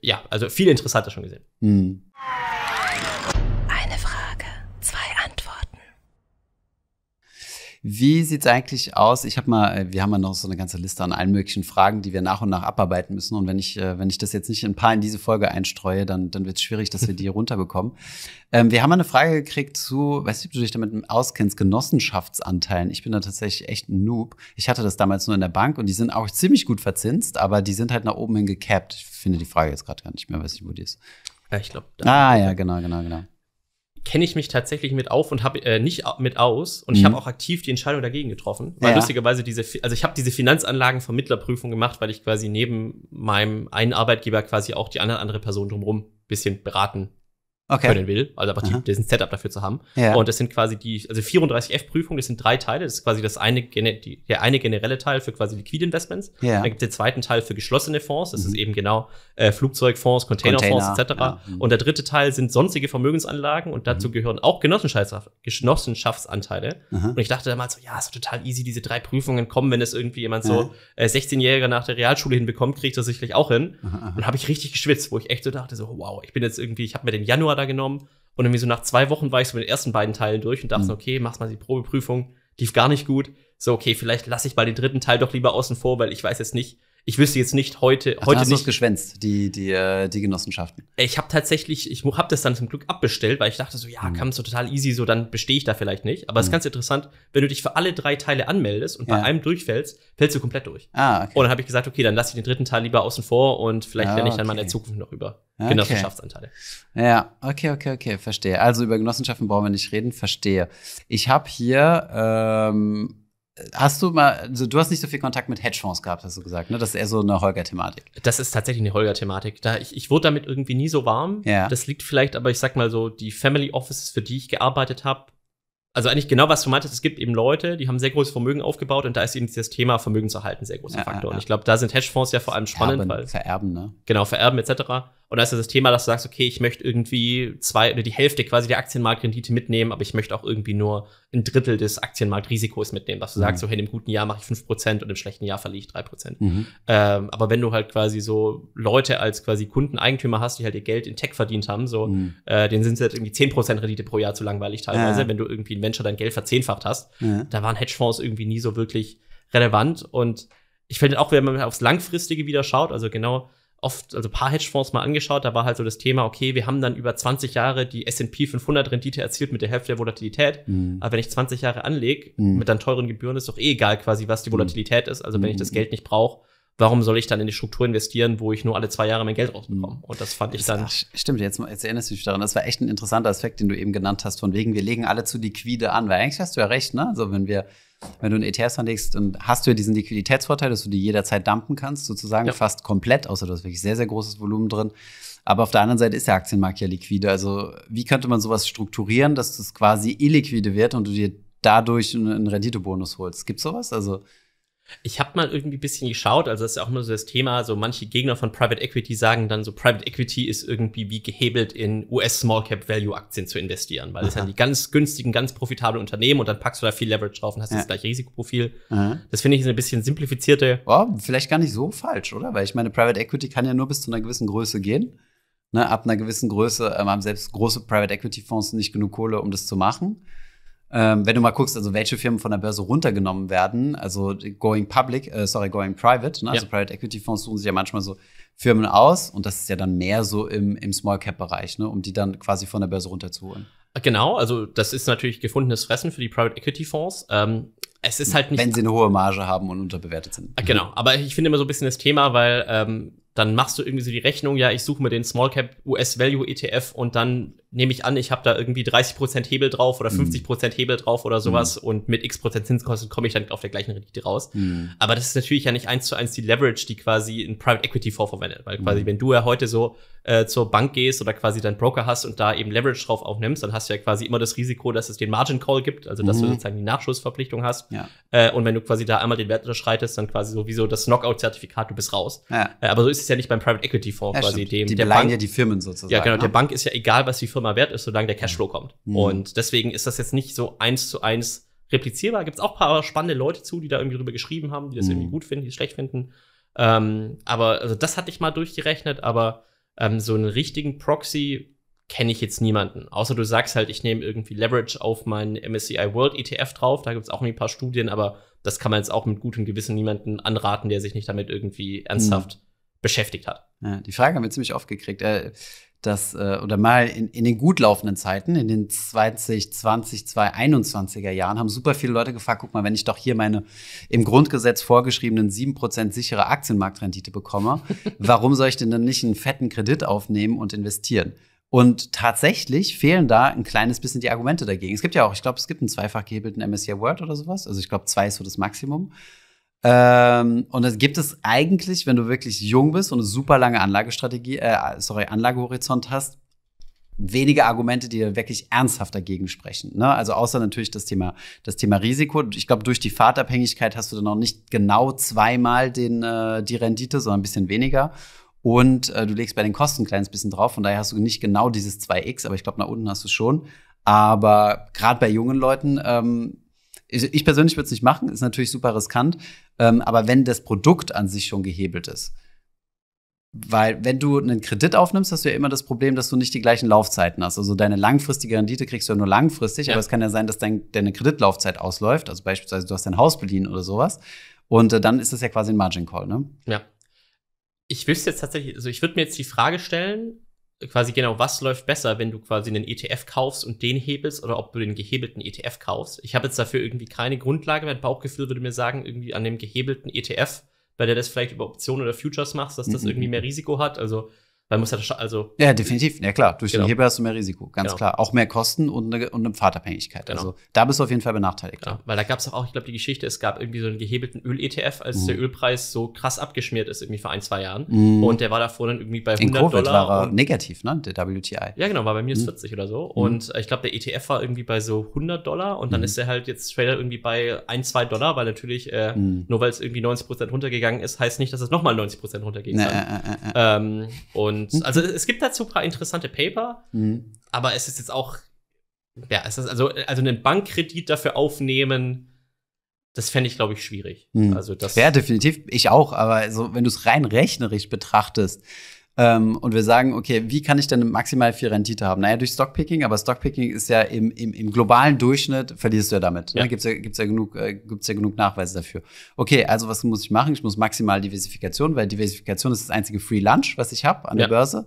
ja, also viel interessanter schon gesehen. Mhm. Wie sieht es eigentlich aus? Ich habe mal, äh, wir haben ja noch so eine ganze Liste an allen möglichen Fragen, die wir nach und nach abarbeiten müssen. Und wenn ich, äh, wenn ich das jetzt nicht ein paar in diese Folge einstreue, dann, dann wird es schwierig, dass wir die runterbekommen. Ähm, wir haben eine Frage gekriegt zu, weißt du, ob du dich damit auskennst, Genossenschaftsanteilen. Ich bin da tatsächlich echt ein Noob. Ich hatte das damals nur in der Bank und die sind auch ziemlich gut verzinst, aber die sind halt nach oben hin gecapped. Ich finde die Frage jetzt gerade gar nicht mehr, weiß nicht, wo die ist. Ja, ich glaube. Ah, ja, genau, genau, genau kenne ich mich tatsächlich mit auf und habe äh, nicht mit aus und mhm. ich habe auch aktiv die Entscheidung dagegen getroffen. Weil ja. lustigerweise diese also ich habe diese Finanzanlagenvermittlerprüfung gemacht, weil ich quasi neben meinem einen Arbeitgeber quasi auch die andere, andere Person drumherum bisschen beraten okay. können will, also einfach die, diesen Setup dafür zu haben. Ja. Und das sind quasi die, also 34F-Prüfungen, das sind drei Teile. Das ist quasi das eine, die, der eine generelle Teil für quasi liquide Investments. Ja. Dann gibt es den zweiten Teil für geschlossene Fonds, das mhm. ist eben genau äh, Flugzeugfonds, Containerfonds Container, etc. Ja. Mhm. Und der dritte Teil sind sonstige Vermögensanlagen und dazu mhm. gehören auch Genossenschafts Genossenschaftsanteile. Und ich dachte damals so, ja, ist total easy, diese drei Prüfungen kommen, wenn es irgendwie jemand so äh, 16-Jähriger nach der Realschule hinbekommt, kriegt er sicherlich auch hin. Und habe ich richtig geschwitzt, wo ich echt so dachte, so wow, ich bin jetzt irgendwie, ich habe mir den Januar da genommen. Und irgendwie so nach zwei Wochen war ich so mit den ersten beiden Teilen durch und dachte, mhm. okay, machst mal die Probeprüfung. Lief gar nicht gut. So, okay, vielleicht lasse ich mal den dritten Teil doch lieber außen vor, weil ich weiß jetzt nicht, ich wüsste jetzt nicht heute, Ach, heute hast nicht. geschwänzt, die, die, äh, die Genossenschaften. Ich habe tatsächlich, ich habe das dann zum Glück abbestellt, weil ich dachte so, ja, mhm. kam so total easy, so dann bestehe ich da vielleicht nicht. Aber es mhm. ist ganz interessant, wenn du dich für alle drei Teile anmeldest und ja. bei einem durchfällst, fällst du komplett durch. Ah, okay. Und dann habe ich gesagt, okay, dann lasse ich den dritten Teil lieber außen vor und vielleicht ah, lerne ich dann okay. mal in der Zukunft noch über okay. Genossenschaftsanteile. Ja, okay, okay, okay, verstehe. Also über Genossenschaften brauchen wir nicht reden, verstehe. Ich habe hier ähm, Hast du mal, also du hast nicht so viel Kontakt mit Hedgefonds gehabt, hast du gesagt, ne? Das ist eher so eine Holger-Thematik. Das ist tatsächlich eine Holger-Thematik. Da ich, ich wurde damit irgendwie nie so warm. Ja. Das liegt vielleicht, aber ich sag mal so, die Family Offices, für die ich gearbeitet habe, also eigentlich genau, was du meintest, es gibt eben Leute, die haben sehr großes Vermögen aufgebaut und da ist eben das Thema Vermögenserhalten sehr großer ja, Faktor. Ja, und ich glaube, da sind Hedgefonds ja vor allem spannend, vererben, weil. Vererben, ne? Genau, vererben etc. Und da ist das Thema, dass du sagst, okay, ich möchte irgendwie zwei oder die Hälfte quasi der Aktienmarktrendite mitnehmen, aber ich möchte auch irgendwie nur ein Drittel des Aktienmarktrisikos mitnehmen, dass du mhm. sagst, so hey, im guten Jahr mache ich fünf Prozent und im schlechten Jahr verliere ich drei Prozent. Mhm. Ähm, aber wenn du halt quasi so Leute als quasi Kundeneigentümer hast, die halt ihr Geld in Tech verdient haben, so, mhm. äh, denen sind es halt irgendwie zehn Prozent Rendite pro Jahr zu langweilig teilweise, ja. wenn du irgendwie in Venture dein Geld verzehnfacht hast. Ja. Da waren Hedgefonds irgendwie nie so wirklich relevant und ich finde auch, wenn man aufs Langfristige wieder schaut, also genau oft, also paar Hedgefonds mal angeschaut, da war halt so das Thema, okay, wir haben dann über 20 Jahre die S&P 500 Rendite erzielt mit der Hälfte der Volatilität, mhm. aber wenn ich 20 Jahre anlege, mhm. mit dann teuren Gebühren ist doch eh egal quasi, was die mhm. Volatilität ist, also wenn ich das mhm. Geld nicht brauche, warum soll ich dann in die Struktur investieren, wo ich nur alle zwei Jahre mein Geld rausbekomme? Mhm. Und das fand ich dann. Ach, stimmt, jetzt, jetzt erinnerst du dich daran. Das war echt ein interessanter Aspekt, den du eben genannt hast, von wegen, wir legen alle zu liquide an. Weil eigentlich hast du ja recht, ne? Also wenn wir wenn du einen ETS anlegst, dann hast du ja diesen Liquiditätsvorteil, dass du die jederzeit dumpen kannst, sozusagen ja. fast komplett, außer du hast wirklich sehr, sehr großes Volumen drin. Aber auf der anderen Seite ist der Aktienmarkt ja liquide. Also wie könnte man sowas strukturieren, dass das quasi illiquide wird und du dir dadurch einen Renditebonus holst? Gibt sowas? Also ich habe mal irgendwie ein bisschen geschaut, also das ist ja auch immer so das Thema, so manche Gegner von Private Equity sagen dann so, Private Equity ist irgendwie wie gehebelt in US Small Cap Value Aktien zu investieren, weil Aha. das halt sind die ganz günstigen, ganz profitablen Unternehmen und dann packst du da viel Leverage drauf und hast ja. das gleiche Risikoprofil. Aha. Das finde ich eine bisschen simplifizierte. Oh, vielleicht gar nicht so falsch, oder? Weil ich meine, Private Equity kann ja nur bis zu einer gewissen Größe gehen. Ne? Ab einer gewissen Größe ähm, haben selbst große Private Equity Fonds nicht genug Kohle, um das zu machen. Ähm, wenn du mal guckst, also welche Firmen von der Börse runtergenommen werden, also going public, äh, sorry, going private, ne? also Private Equity Fonds suchen sich ja manchmal so Firmen aus und das ist ja dann mehr so im, im Small Cap Bereich, ne? um die dann quasi von der Börse runterzuholen. Genau, also das ist natürlich gefundenes Fressen für die Private Equity Fonds. Ähm, es ist halt nicht. Wenn sie eine hohe Marge haben und unterbewertet sind. Ah, genau, aber ich finde immer so ein bisschen das Thema, weil ähm, dann machst du irgendwie so die Rechnung, ja, ich suche mir den Small Cap US Value ETF und dann nehme ich an, ich habe da irgendwie 30% Hebel drauf oder 50% mhm. Hebel drauf oder mhm. sowas mhm. und mit x Prozent Zinskosten komme ich dann auf der gleichen Rendite raus. Mhm. Aber das ist natürlich ja nicht eins zu eins die Leverage, die quasi ein Private Equity Fonds verwendet, weil mhm. quasi wenn du ja heute so äh, zur Bank gehst oder quasi deinen Broker hast und da eben Leverage drauf aufnimmst, dann hast du ja quasi immer das Risiko, dass es den Margin Call gibt, also dass du sozusagen die Nachschussverpflichtung hast. Ja. Äh, und wenn du quasi da einmal den Wert unterschreitest, dann quasi sowieso das Knockout-Zertifikat, du bist raus. Ja. Äh, aber so ist es ja nicht beim Private Equity Fonds ja, quasi. Dem, die der Bank, ja die Firmen sozusagen. Ja, genau. Ne? Der Bank ist ja egal, was die Firmen Firma wert ist, solange der mhm. Cashflow kommt. Mhm. Und deswegen ist das jetzt nicht so eins zu eins replizierbar. Gibt es auch ein paar spannende Leute zu, die da irgendwie drüber geschrieben haben, die das mhm. irgendwie gut finden, die es schlecht finden. Ähm, aber also das hatte ich mal durchgerechnet, aber ähm, so einen richtigen Proxy kenne ich jetzt niemanden. Außer du sagst halt, ich nehme irgendwie Leverage auf meinen MSCI World ETF drauf. Da gibt es auch ein paar Studien, aber das kann man jetzt auch mit gutem Gewissen niemanden anraten, der sich nicht damit irgendwie mhm. ernsthaft mhm. beschäftigt hat. Ja, die Frage haben wir ziemlich oft gekriegt. Äh, dass, äh, oder mal in, in den gut laufenden Zeiten, in den 2020, 2021er Jahren, haben super viele Leute gefragt, guck mal, wenn ich doch hier meine im Grundgesetz vorgeschriebenen 7% sichere Aktienmarktrendite bekomme, warum soll ich denn dann nicht einen fetten Kredit aufnehmen und investieren? Und tatsächlich fehlen da ein kleines bisschen die Argumente dagegen. Es gibt ja auch, ich glaube, es gibt einen zweifach gehebelten MSCI World oder sowas. Also ich glaube, zwei ist so das Maximum. Ähm, und dann gibt es eigentlich, wenn du wirklich jung bist und eine super lange Anlagestrategie, äh, sorry, Anlagehorizont hast, wenige Argumente, die wirklich ernsthaft dagegen sprechen. Ne? Also außer natürlich das Thema, das Thema Risiko. Ich glaube, durch die Fahrtabhängigkeit hast du dann auch nicht genau zweimal den, äh, die Rendite, sondern ein bisschen weniger. Und äh, du legst bei den Kosten ein kleines bisschen drauf. Von daher hast du nicht genau dieses 2x, aber ich glaube, nach unten hast du schon. Aber gerade bei jungen Leuten ähm, ich, ich persönlich würde es nicht machen, ist natürlich super riskant. Ähm, aber wenn das Produkt an sich schon gehebelt ist, weil wenn du einen Kredit aufnimmst, hast du ja immer das Problem, dass du nicht die gleichen Laufzeiten hast. Also deine langfristige Rendite kriegst du ja nur langfristig, ja. aber es kann ja sein, dass dein, deine Kreditlaufzeit ausläuft. Also beispielsweise du hast dein Haus beliehen oder sowas. Und äh, dann ist das ja quasi ein Margin Call, ne? Ja. Ich will es jetzt tatsächlich, also ich würde mir jetzt die Frage stellen, quasi genau, was läuft besser, wenn du quasi einen ETF kaufst und den hebelst oder ob du den gehebelten ETF kaufst. Ich habe jetzt dafür irgendwie keine Grundlage. Mein Bauchgefühl würde mir sagen, irgendwie an dem gehebelten ETF, bei der das vielleicht über Optionen oder Futures machst, dass das mhm, irgendwie mhm. mehr Risiko hat. Also weil muss ja schon, also. Ja, definitiv. Ja, klar. Durch genau. den Hebel hast du mehr Risiko. Ganz genau. klar. Auch mehr Kosten und eine, und eine Pfadabhängigkeit. Genau. Also, da bist du auf jeden Fall benachteiligt. Ja, genau, weil da gab es auch, ich glaube, die Geschichte, es gab irgendwie so einen gehebelten Öl-ETF, als mhm. der Ölpreis so krass abgeschmiert ist, irgendwie vor ein, zwei Jahren. Mhm. Und der war davor dann irgendwie bei 100 In Covid Dollar. war er negativ, ne? Der WTI. Ja, genau, war bei minus mhm. 40 oder so. Mhm. Und äh, ich glaube, der ETF war irgendwie bei so 100 Dollar und dann mhm. ist er halt jetzt Trader irgendwie bei ein, zwei Dollar, weil natürlich, äh, mhm. nur weil es irgendwie 90 Prozent runtergegangen ist, heißt nicht, dass es nochmal 90 Prozent runtergehen nee, kann. Äh, äh, äh, äh. ähm, und und mhm. also es gibt dazu ein paar interessante Paper, mhm. aber es ist jetzt auch, ja, es ist also, also einen Bankkredit dafür aufnehmen, das fände ich, glaube ich, schwierig. Mhm. Also das ja, definitiv, ich auch, aber so, wenn du es rein rechnerisch betrachtest, ähm, und wir sagen, okay, wie kann ich denn maximal viel Rendite haben? Naja, durch Stockpicking, aber Stockpicking ist ja im, im, im globalen Durchschnitt verlierst du ja damit. Ne? Ja. Ne? Gibt es ja, gibt's ja, genug, äh, ja genug Nachweise dafür. Okay, also was muss ich machen? Ich muss maximal Diversifikation, weil Diversifikation ist das einzige Free Lunch, was ich habe an ja. der Börse.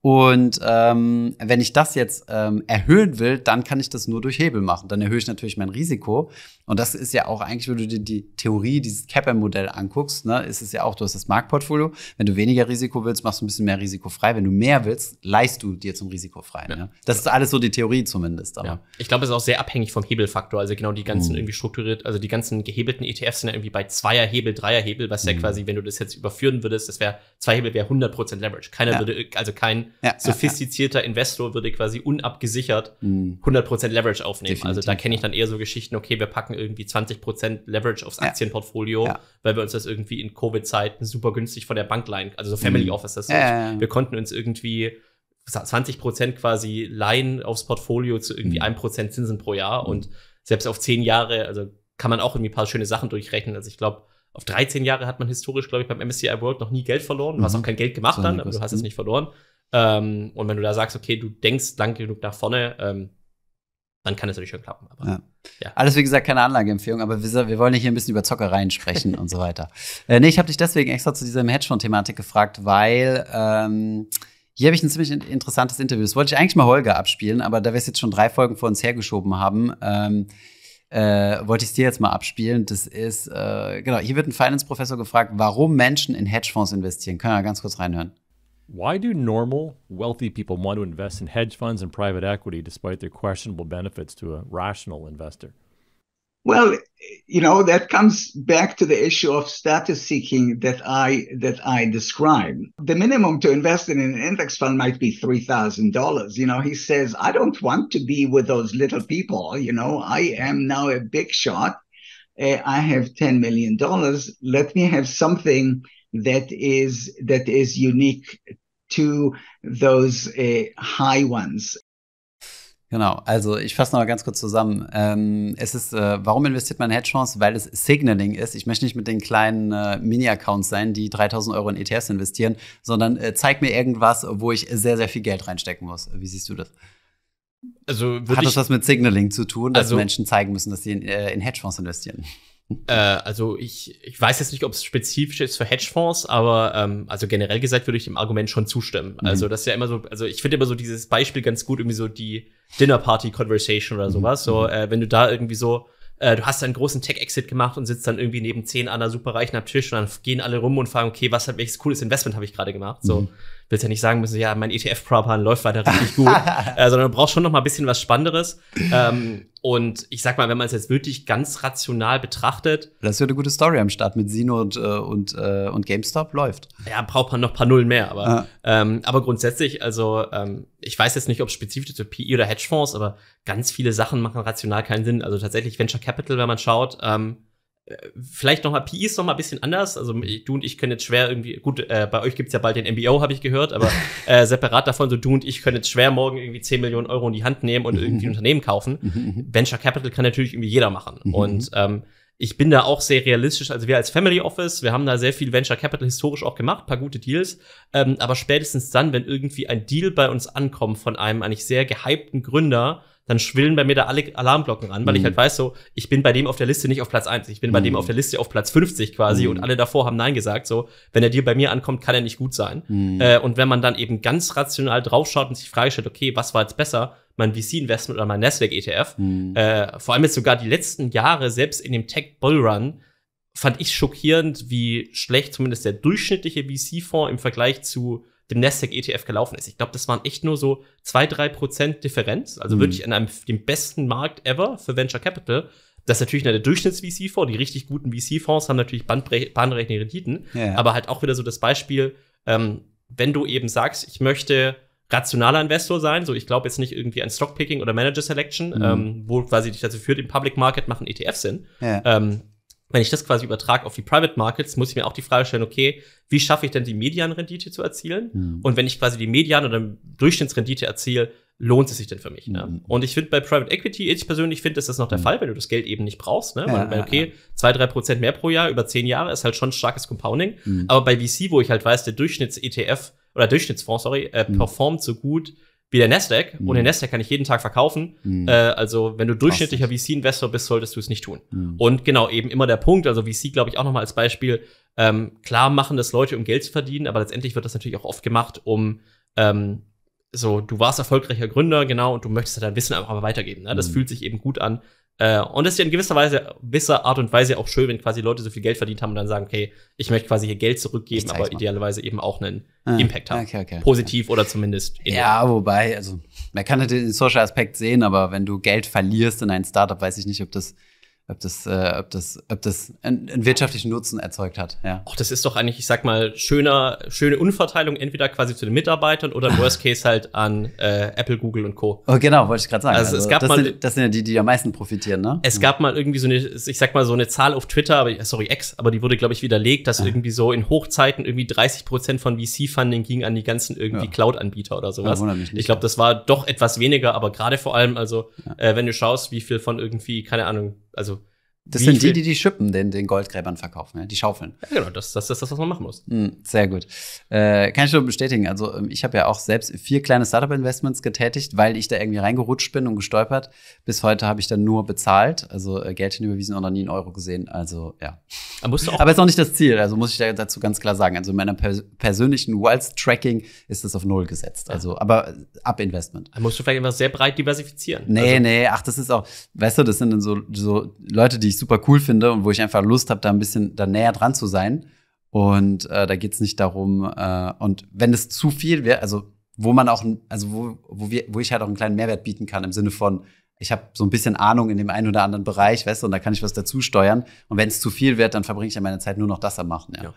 Und ähm, wenn ich das jetzt ähm, erhöhen will, dann kann ich das nur durch Hebel machen. Dann erhöhe ich natürlich mein Risiko. Und das ist ja auch eigentlich, wenn du dir die Theorie dieses Cap-Modell anguckst, ne, ist es ja auch, du hast das Marktportfolio. Wenn du weniger Risiko willst, machst du ein bisschen mehr Risiko frei. Wenn du mehr willst, leist du dir zum risikofreien. Ja. Ne? Das ist alles so die Theorie zumindest. Ja. Ich glaube, es ist auch sehr abhängig vom Hebelfaktor. Also genau die ganzen mhm. irgendwie strukturiert, also die ganzen gehebelten ETFs sind ja irgendwie bei Zweierhebel, Dreierhebel, was mhm. ja quasi, wenn du das jetzt überführen würdest, das wäre, zwei Hebel wäre 100% Leverage. Keiner ja. würde, also kein ja, sophistizierter ja, ja. Investor würde quasi unabgesichert 100% mhm. Leverage aufnehmen. Definitiv, also da kenne ich dann eher so Geschichten, okay, wir packen irgendwie 20% Leverage aufs Aktienportfolio, weil wir uns das irgendwie in Covid-Zeiten super günstig von der Bank leihen, also so Family mhm. Office, das heißt, wir konnten uns irgendwie 20 quasi leihen aufs Portfolio zu irgendwie mhm. ein mhm. Prozent Zinsen pro Jahr mhm. und selbst auf 10 Jahre, also kann man auch irgendwie ein paar schöne Sachen durchrechnen. Also ich glaube, auf 13 Jahre hat man historisch, glaube ich, beim MSCI World noch nie Geld verloren. Du mhm. hast auch kein Geld gemacht so dann, aber du hast es nicht verloren. Ähm, und wenn du da sagst, okay, du denkst lang genug nach vorne, ähm, dann kann es natürlich schon klappen. Aber, ja. Ja. Alles, wie gesagt, keine Anlageempfehlung, aber wir, wir, wollen hier ein bisschen über Zockereien sprechen und so weiter. Äh, nee, ich habe dich deswegen extra zu dieser Hedgefonds-Thematik gefragt, weil ähm, hier habe ich ein ziemlich interessantes Interview. Das wollte ich eigentlich mal Holger abspielen, aber da wir es jetzt schon drei Folgen vor uns hergeschoben haben, ähm, äh, wollte ich es dir jetzt mal abspielen. Das ist, äh, genau, hier wird ein Finance-Professor gefragt, warum Menschen in Hedgefonds investieren. Können wir ganz kurz reinhören. Why do normal, wealthy people want to invest in hedge funds and private equity despite their questionable benefits to a rational investor? Well, you know that comes back to the issue of status seeking that I that I describe. The minimum to invest in an index fund might be three thousand dollars. You know, he says, I don't want to be with those little people. You know, I am now a big shot. Uh, I have ten million dollars. Let me have something that is that is unique to those uh, high ones. Genau, also ich fasse nochmal ganz kurz zusammen. Ähm, es ist, äh, warum investiert man in Hedgefonds? Weil es Signaling ist. Ich möchte nicht mit den kleinen äh, Mini-Accounts sein, die 3000 Euro in ETFs investieren, sondern äh, zeig mir irgendwas, wo ich sehr, sehr viel Geld reinstecken muss. Wie siehst du das? Also Hat das was mit Signaling zu tun, dass also, Menschen zeigen müssen, dass sie in, äh, in Hedgefonds investieren? Äh, also ich, ich weiß jetzt nicht, ob es spezifisch ist für Hedgefonds, aber ähm, also generell gesagt würde ich dem Argument schon zustimmen. Mhm. Also das ist ja immer so, also ich finde immer so dieses Beispiel ganz gut, irgendwie so die Dinner Party Conversation oder mhm. sowas. Mhm. So, äh, wenn du da irgendwie so, äh, du hast einen großen Tech-Exit gemacht und sitzt dann irgendwie neben zehn anderen Superreichen am Tisch und dann gehen alle rum und fragen, okay, was hat welches cooles Investment habe ich gerade gemacht? So. Mhm willst ja nicht sagen müssen, ja, mein ETF-Propan läuft weiter richtig gut, äh, sondern du brauchst schon noch mal ein bisschen was Spannenderes. Ähm, und ich sag mal, wenn man es jetzt wirklich ganz rational betrachtet. Das ist ja eine gute Story am Start mit Sino und, äh, und, äh, und GameStop läuft. Ja, braucht man noch ein paar Nullen mehr, aber, ah. ähm, aber grundsätzlich, also ähm, ich weiß jetzt nicht, ob spezifisch zu PI e oder Hedgefonds, aber ganz viele Sachen machen rational keinen Sinn. Also tatsächlich Venture Capital, wenn man schaut, ähm, vielleicht noch mal PI e ist noch mal ein bisschen anders. Also du und ich können jetzt schwer irgendwie, gut, äh, bei euch gibt's ja bald den MBO, habe ich gehört, aber äh, separat davon, so du und ich können jetzt schwer morgen irgendwie 10 Millionen Euro in die Hand nehmen und mhm. irgendwie ein Unternehmen kaufen. Mhm, mhm, Venture Capital kann natürlich irgendwie jeder machen. und ähm, ich bin da auch sehr realistisch. Also wir als Family Office, wir haben da sehr viel Venture Capital historisch auch gemacht, paar gute Deals. Ähm, aber spätestens dann, wenn irgendwie ein Deal bei uns ankommt von einem eigentlich sehr gehypten Gründer, dann schwillen bei mir da alle Alarmglocken an, weil mhm. ich halt weiß so, ich bin bei dem auf der Liste nicht auf Platz eins, ich bin bei mhm. dem auf der Liste auf Platz 50 quasi mhm. und alle davor haben Nein gesagt, so, wenn er dir bei mir ankommt, kann er nicht gut sein. Mhm. Äh, und wenn man dann eben ganz rational draufschaut und sich stellt, okay, was war jetzt besser, mein VC-Investment oder mein Nasdaq-ETF, mhm. äh, vor allem jetzt sogar die letzten Jahre, selbst in dem Tech-Bullrun, fand ich schockierend, wie schlecht zumindest der durchschnittliche VC-Fonds im Vergleich zu dem Nasdaq-ETF gelaufen ist. Ich glaube, das waren echt nur so zwei drei Prozent Differenz, also mhm. wirklich in einem, dem besten Markt ever für Venture Capital. Das ist natürlich der Durchschnitts-VC-Fonds. Die richtig guten VC-Fonds haben natürlich bahnbrechende Renditen. Ja. Aber halt auch wieder so das Beispiel, ähm, wenn du eben sagst, ich möchte rationaler Investor sein, so ich glaube jetzt nicht irgendwie an Stockpicking oder Manager Selection, mhm. ähm, wo quasi dich dazu führt, im Public Market machen ETFs Sinn. Ja. Ähm, wenn ich das quasi übertrage auf die Private Markets, muss ich mir auch die Frage stellen, okay, wie schaffe ich denn die Medianrendite zu erzielen? Mhm. Und wenn ich quasi die Median- oder Durchschnittsrendite erziele, lohnt es sich denn für mich? Ne? Mhm. Und ich finde bei Private Equity, ich persönlich finde, ist das noch der mhm. Fall, wenn du das Geld eben nicht brauchst. Ne? Weil, okay, ja. zwei, drei Prozent mehr pro Jahr über zehn Jahre ist halt schon starkes Compounding. Mhm. Aber bei VC, wo ich halt weiß, der Durchschnitts-ETF oder Durchschnittsfonds, sorry, äh, mhm. performt so gut, wie der Nasdaq. Mhm. Und den mhm. Nasdaq kann ich jeden Tag verkaufen. Mhm. Äh, also wenn du durchschnittlicher VC-Investor bist, solltest du es nicht tun. Mhm. Und genau eben immer der Punkt, also VC glaube ich auch nochmal als Beispiel, ähm, klar machen das Leute, um Geld zu verdienen, aber letztendlich wird das natürlich auch oft gemacht, um ähm, so, du warst erfolgreicher Gründer, genau, und du möchtest halt dein Wissen einfach weitergeben. Ne? Das mhm. fühlt sich eben gut an, äh, und das ist ja in gewisser Weise, gewisser Art und Weise auch schön, wenn quasi Leute so viel Geld verdient haben und dann sagen, okay, ich möchte quasi hier Geld zurückgeben, aber mal. idealerweise eben auch einen ah, Impact haben. Okay, okay, Positiv okay. oder zumindest. Ja, wobei, also man kann natürlich den Social Aspekt sehen, aber wenn du Geld verlierst in ein Startup, weiß ich nicht, ob das ob das, äh, ob das, ob das einen, einen wirtschaftlichen Nutzen erzeugt hat. Ja. Och, das ist doch eigentlich, ich sag mal, schöner, schöne Unverteilung entweder quasi zu den Mitarbeitern oder im Worst Case halt an äh, Apple, Google und Co. Oh, genau, wollte ich gerade sagen. Also, also, es gab das, mal, sind, das sind ja die, die am meisten profitieren, ne? Es ja. gab mal irgendwie so eine, ich sag mal so eine Zahl auf Twitter, aber sorry X, aber die wurde glaube ich widerlegt, dass ja. Ah. irgendwie so in Hochzeiten irgendwie 30 Prozent von VC-Funding ging an die ganzen irgendwie ja. Cloud-Anbieter oder sowas. Nicht, ich glaube, das war doch etwas weniger, aber gerade vor allem also, äh, wenn du schaust, wie viel von irgendwie keine Ahnung also das Wie sind die, die die Schippen den, den Goldgräbern verkaufen, ja? Ne? die schaufeln. Ja, genau, das, das das, das, was man machen muss. Mhm, sehr gut. Äh, kann ich nur bestätigen. Also, ähm, ich habe ja auch selbst vier kleine Startup-Investments getätigt, weil ich da irgendwie reingerutscht bin und gestolpert. Bis heute habe ich dann nur bezahlt, also äh, Geld hinüberwiesen und noch nie einen Euro gesehen. Also, ja. Aber, musst du auch Aber ist auch nicht das Ziel, also muss ich dazu ganz klar sagen. Also, in meiner pers persönlichen Wealth-Tracking ist das auf Null gesetzt. Also, ja. aber äh, ab Investment. Dann musst du vielleicht einfach sehr breit diversifizieren. Nee, also. nee, ach, das ist auch, weißt du, das sind dann so, so Leute, die ich super cool finde und wo ich einfach Lust habe, da ein bisschen da näher dran zu sein. Und äh, da geht es nicht darum, äh, und wenn es zu viel wäre, also wo man auch, also wo, wo, wir, wo ich halt auch einen kleinen Mehrwert bieten kann, im Sinne von, ich habe so ein bisschen Ahnung in dem einen oder anderen Bereich, weißt du, und da kann ich was dazu steuern. Und wenn es zu viel wird, dann verbringe ich ja meine Zeit nur noch das am Machen. Ne? Ja. ja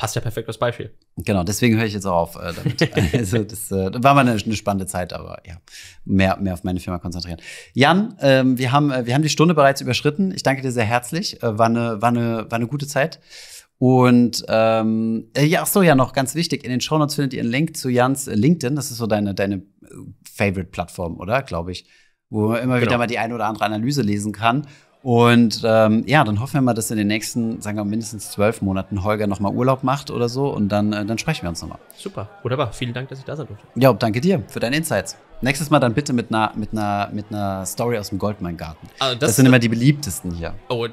passt ja perfekt als Beispiel. Genau, deswegen höre ich jetzt auch auf äh, damit. also, das äh, war mal eine, eine, spannende Zeit, aber ja, mehr, mehr auf meine Firma konzentrieren. Jan, ähm, wir, haben, äh, wir haben die Stunde bereits überschritten. Ich danke dir sehr herzlich. Äh, war, eine, war, eine, war eine gute Zeit. Und ähm, äh, ja, ach so, ja, noch ganz wichtig, in den Shownotes findet ihr einen Link zu Jans LinkedIn. Das ist so deine, deine Favorite-Plattform, oder? Glaube ich. Wo man immer genau. wieder mal die eine oder andere Analyse lesen kann. Und ähm, ja, dann hoffen wir mal, dass in den nächsten, sagen wir mal, mindestens zwölf Monaten Holger nochmal Urlaub macht oder so und dann, äh, dann sprechen wir uns nochmal. Super, wunderbar. Vielen Dank, dass ich da sein durfte. Ja, danke dir für deine Insights. Nächstes Mal dann bitte mit einer, mit einer, mit einer Story aus dem Goldmeingarten. Also ah, das, das sind immer die beliebtesten hier. Oh,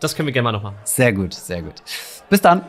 das können wir gerne mal nochmal. machen. Sehr gut, sehr gut. Bis dann.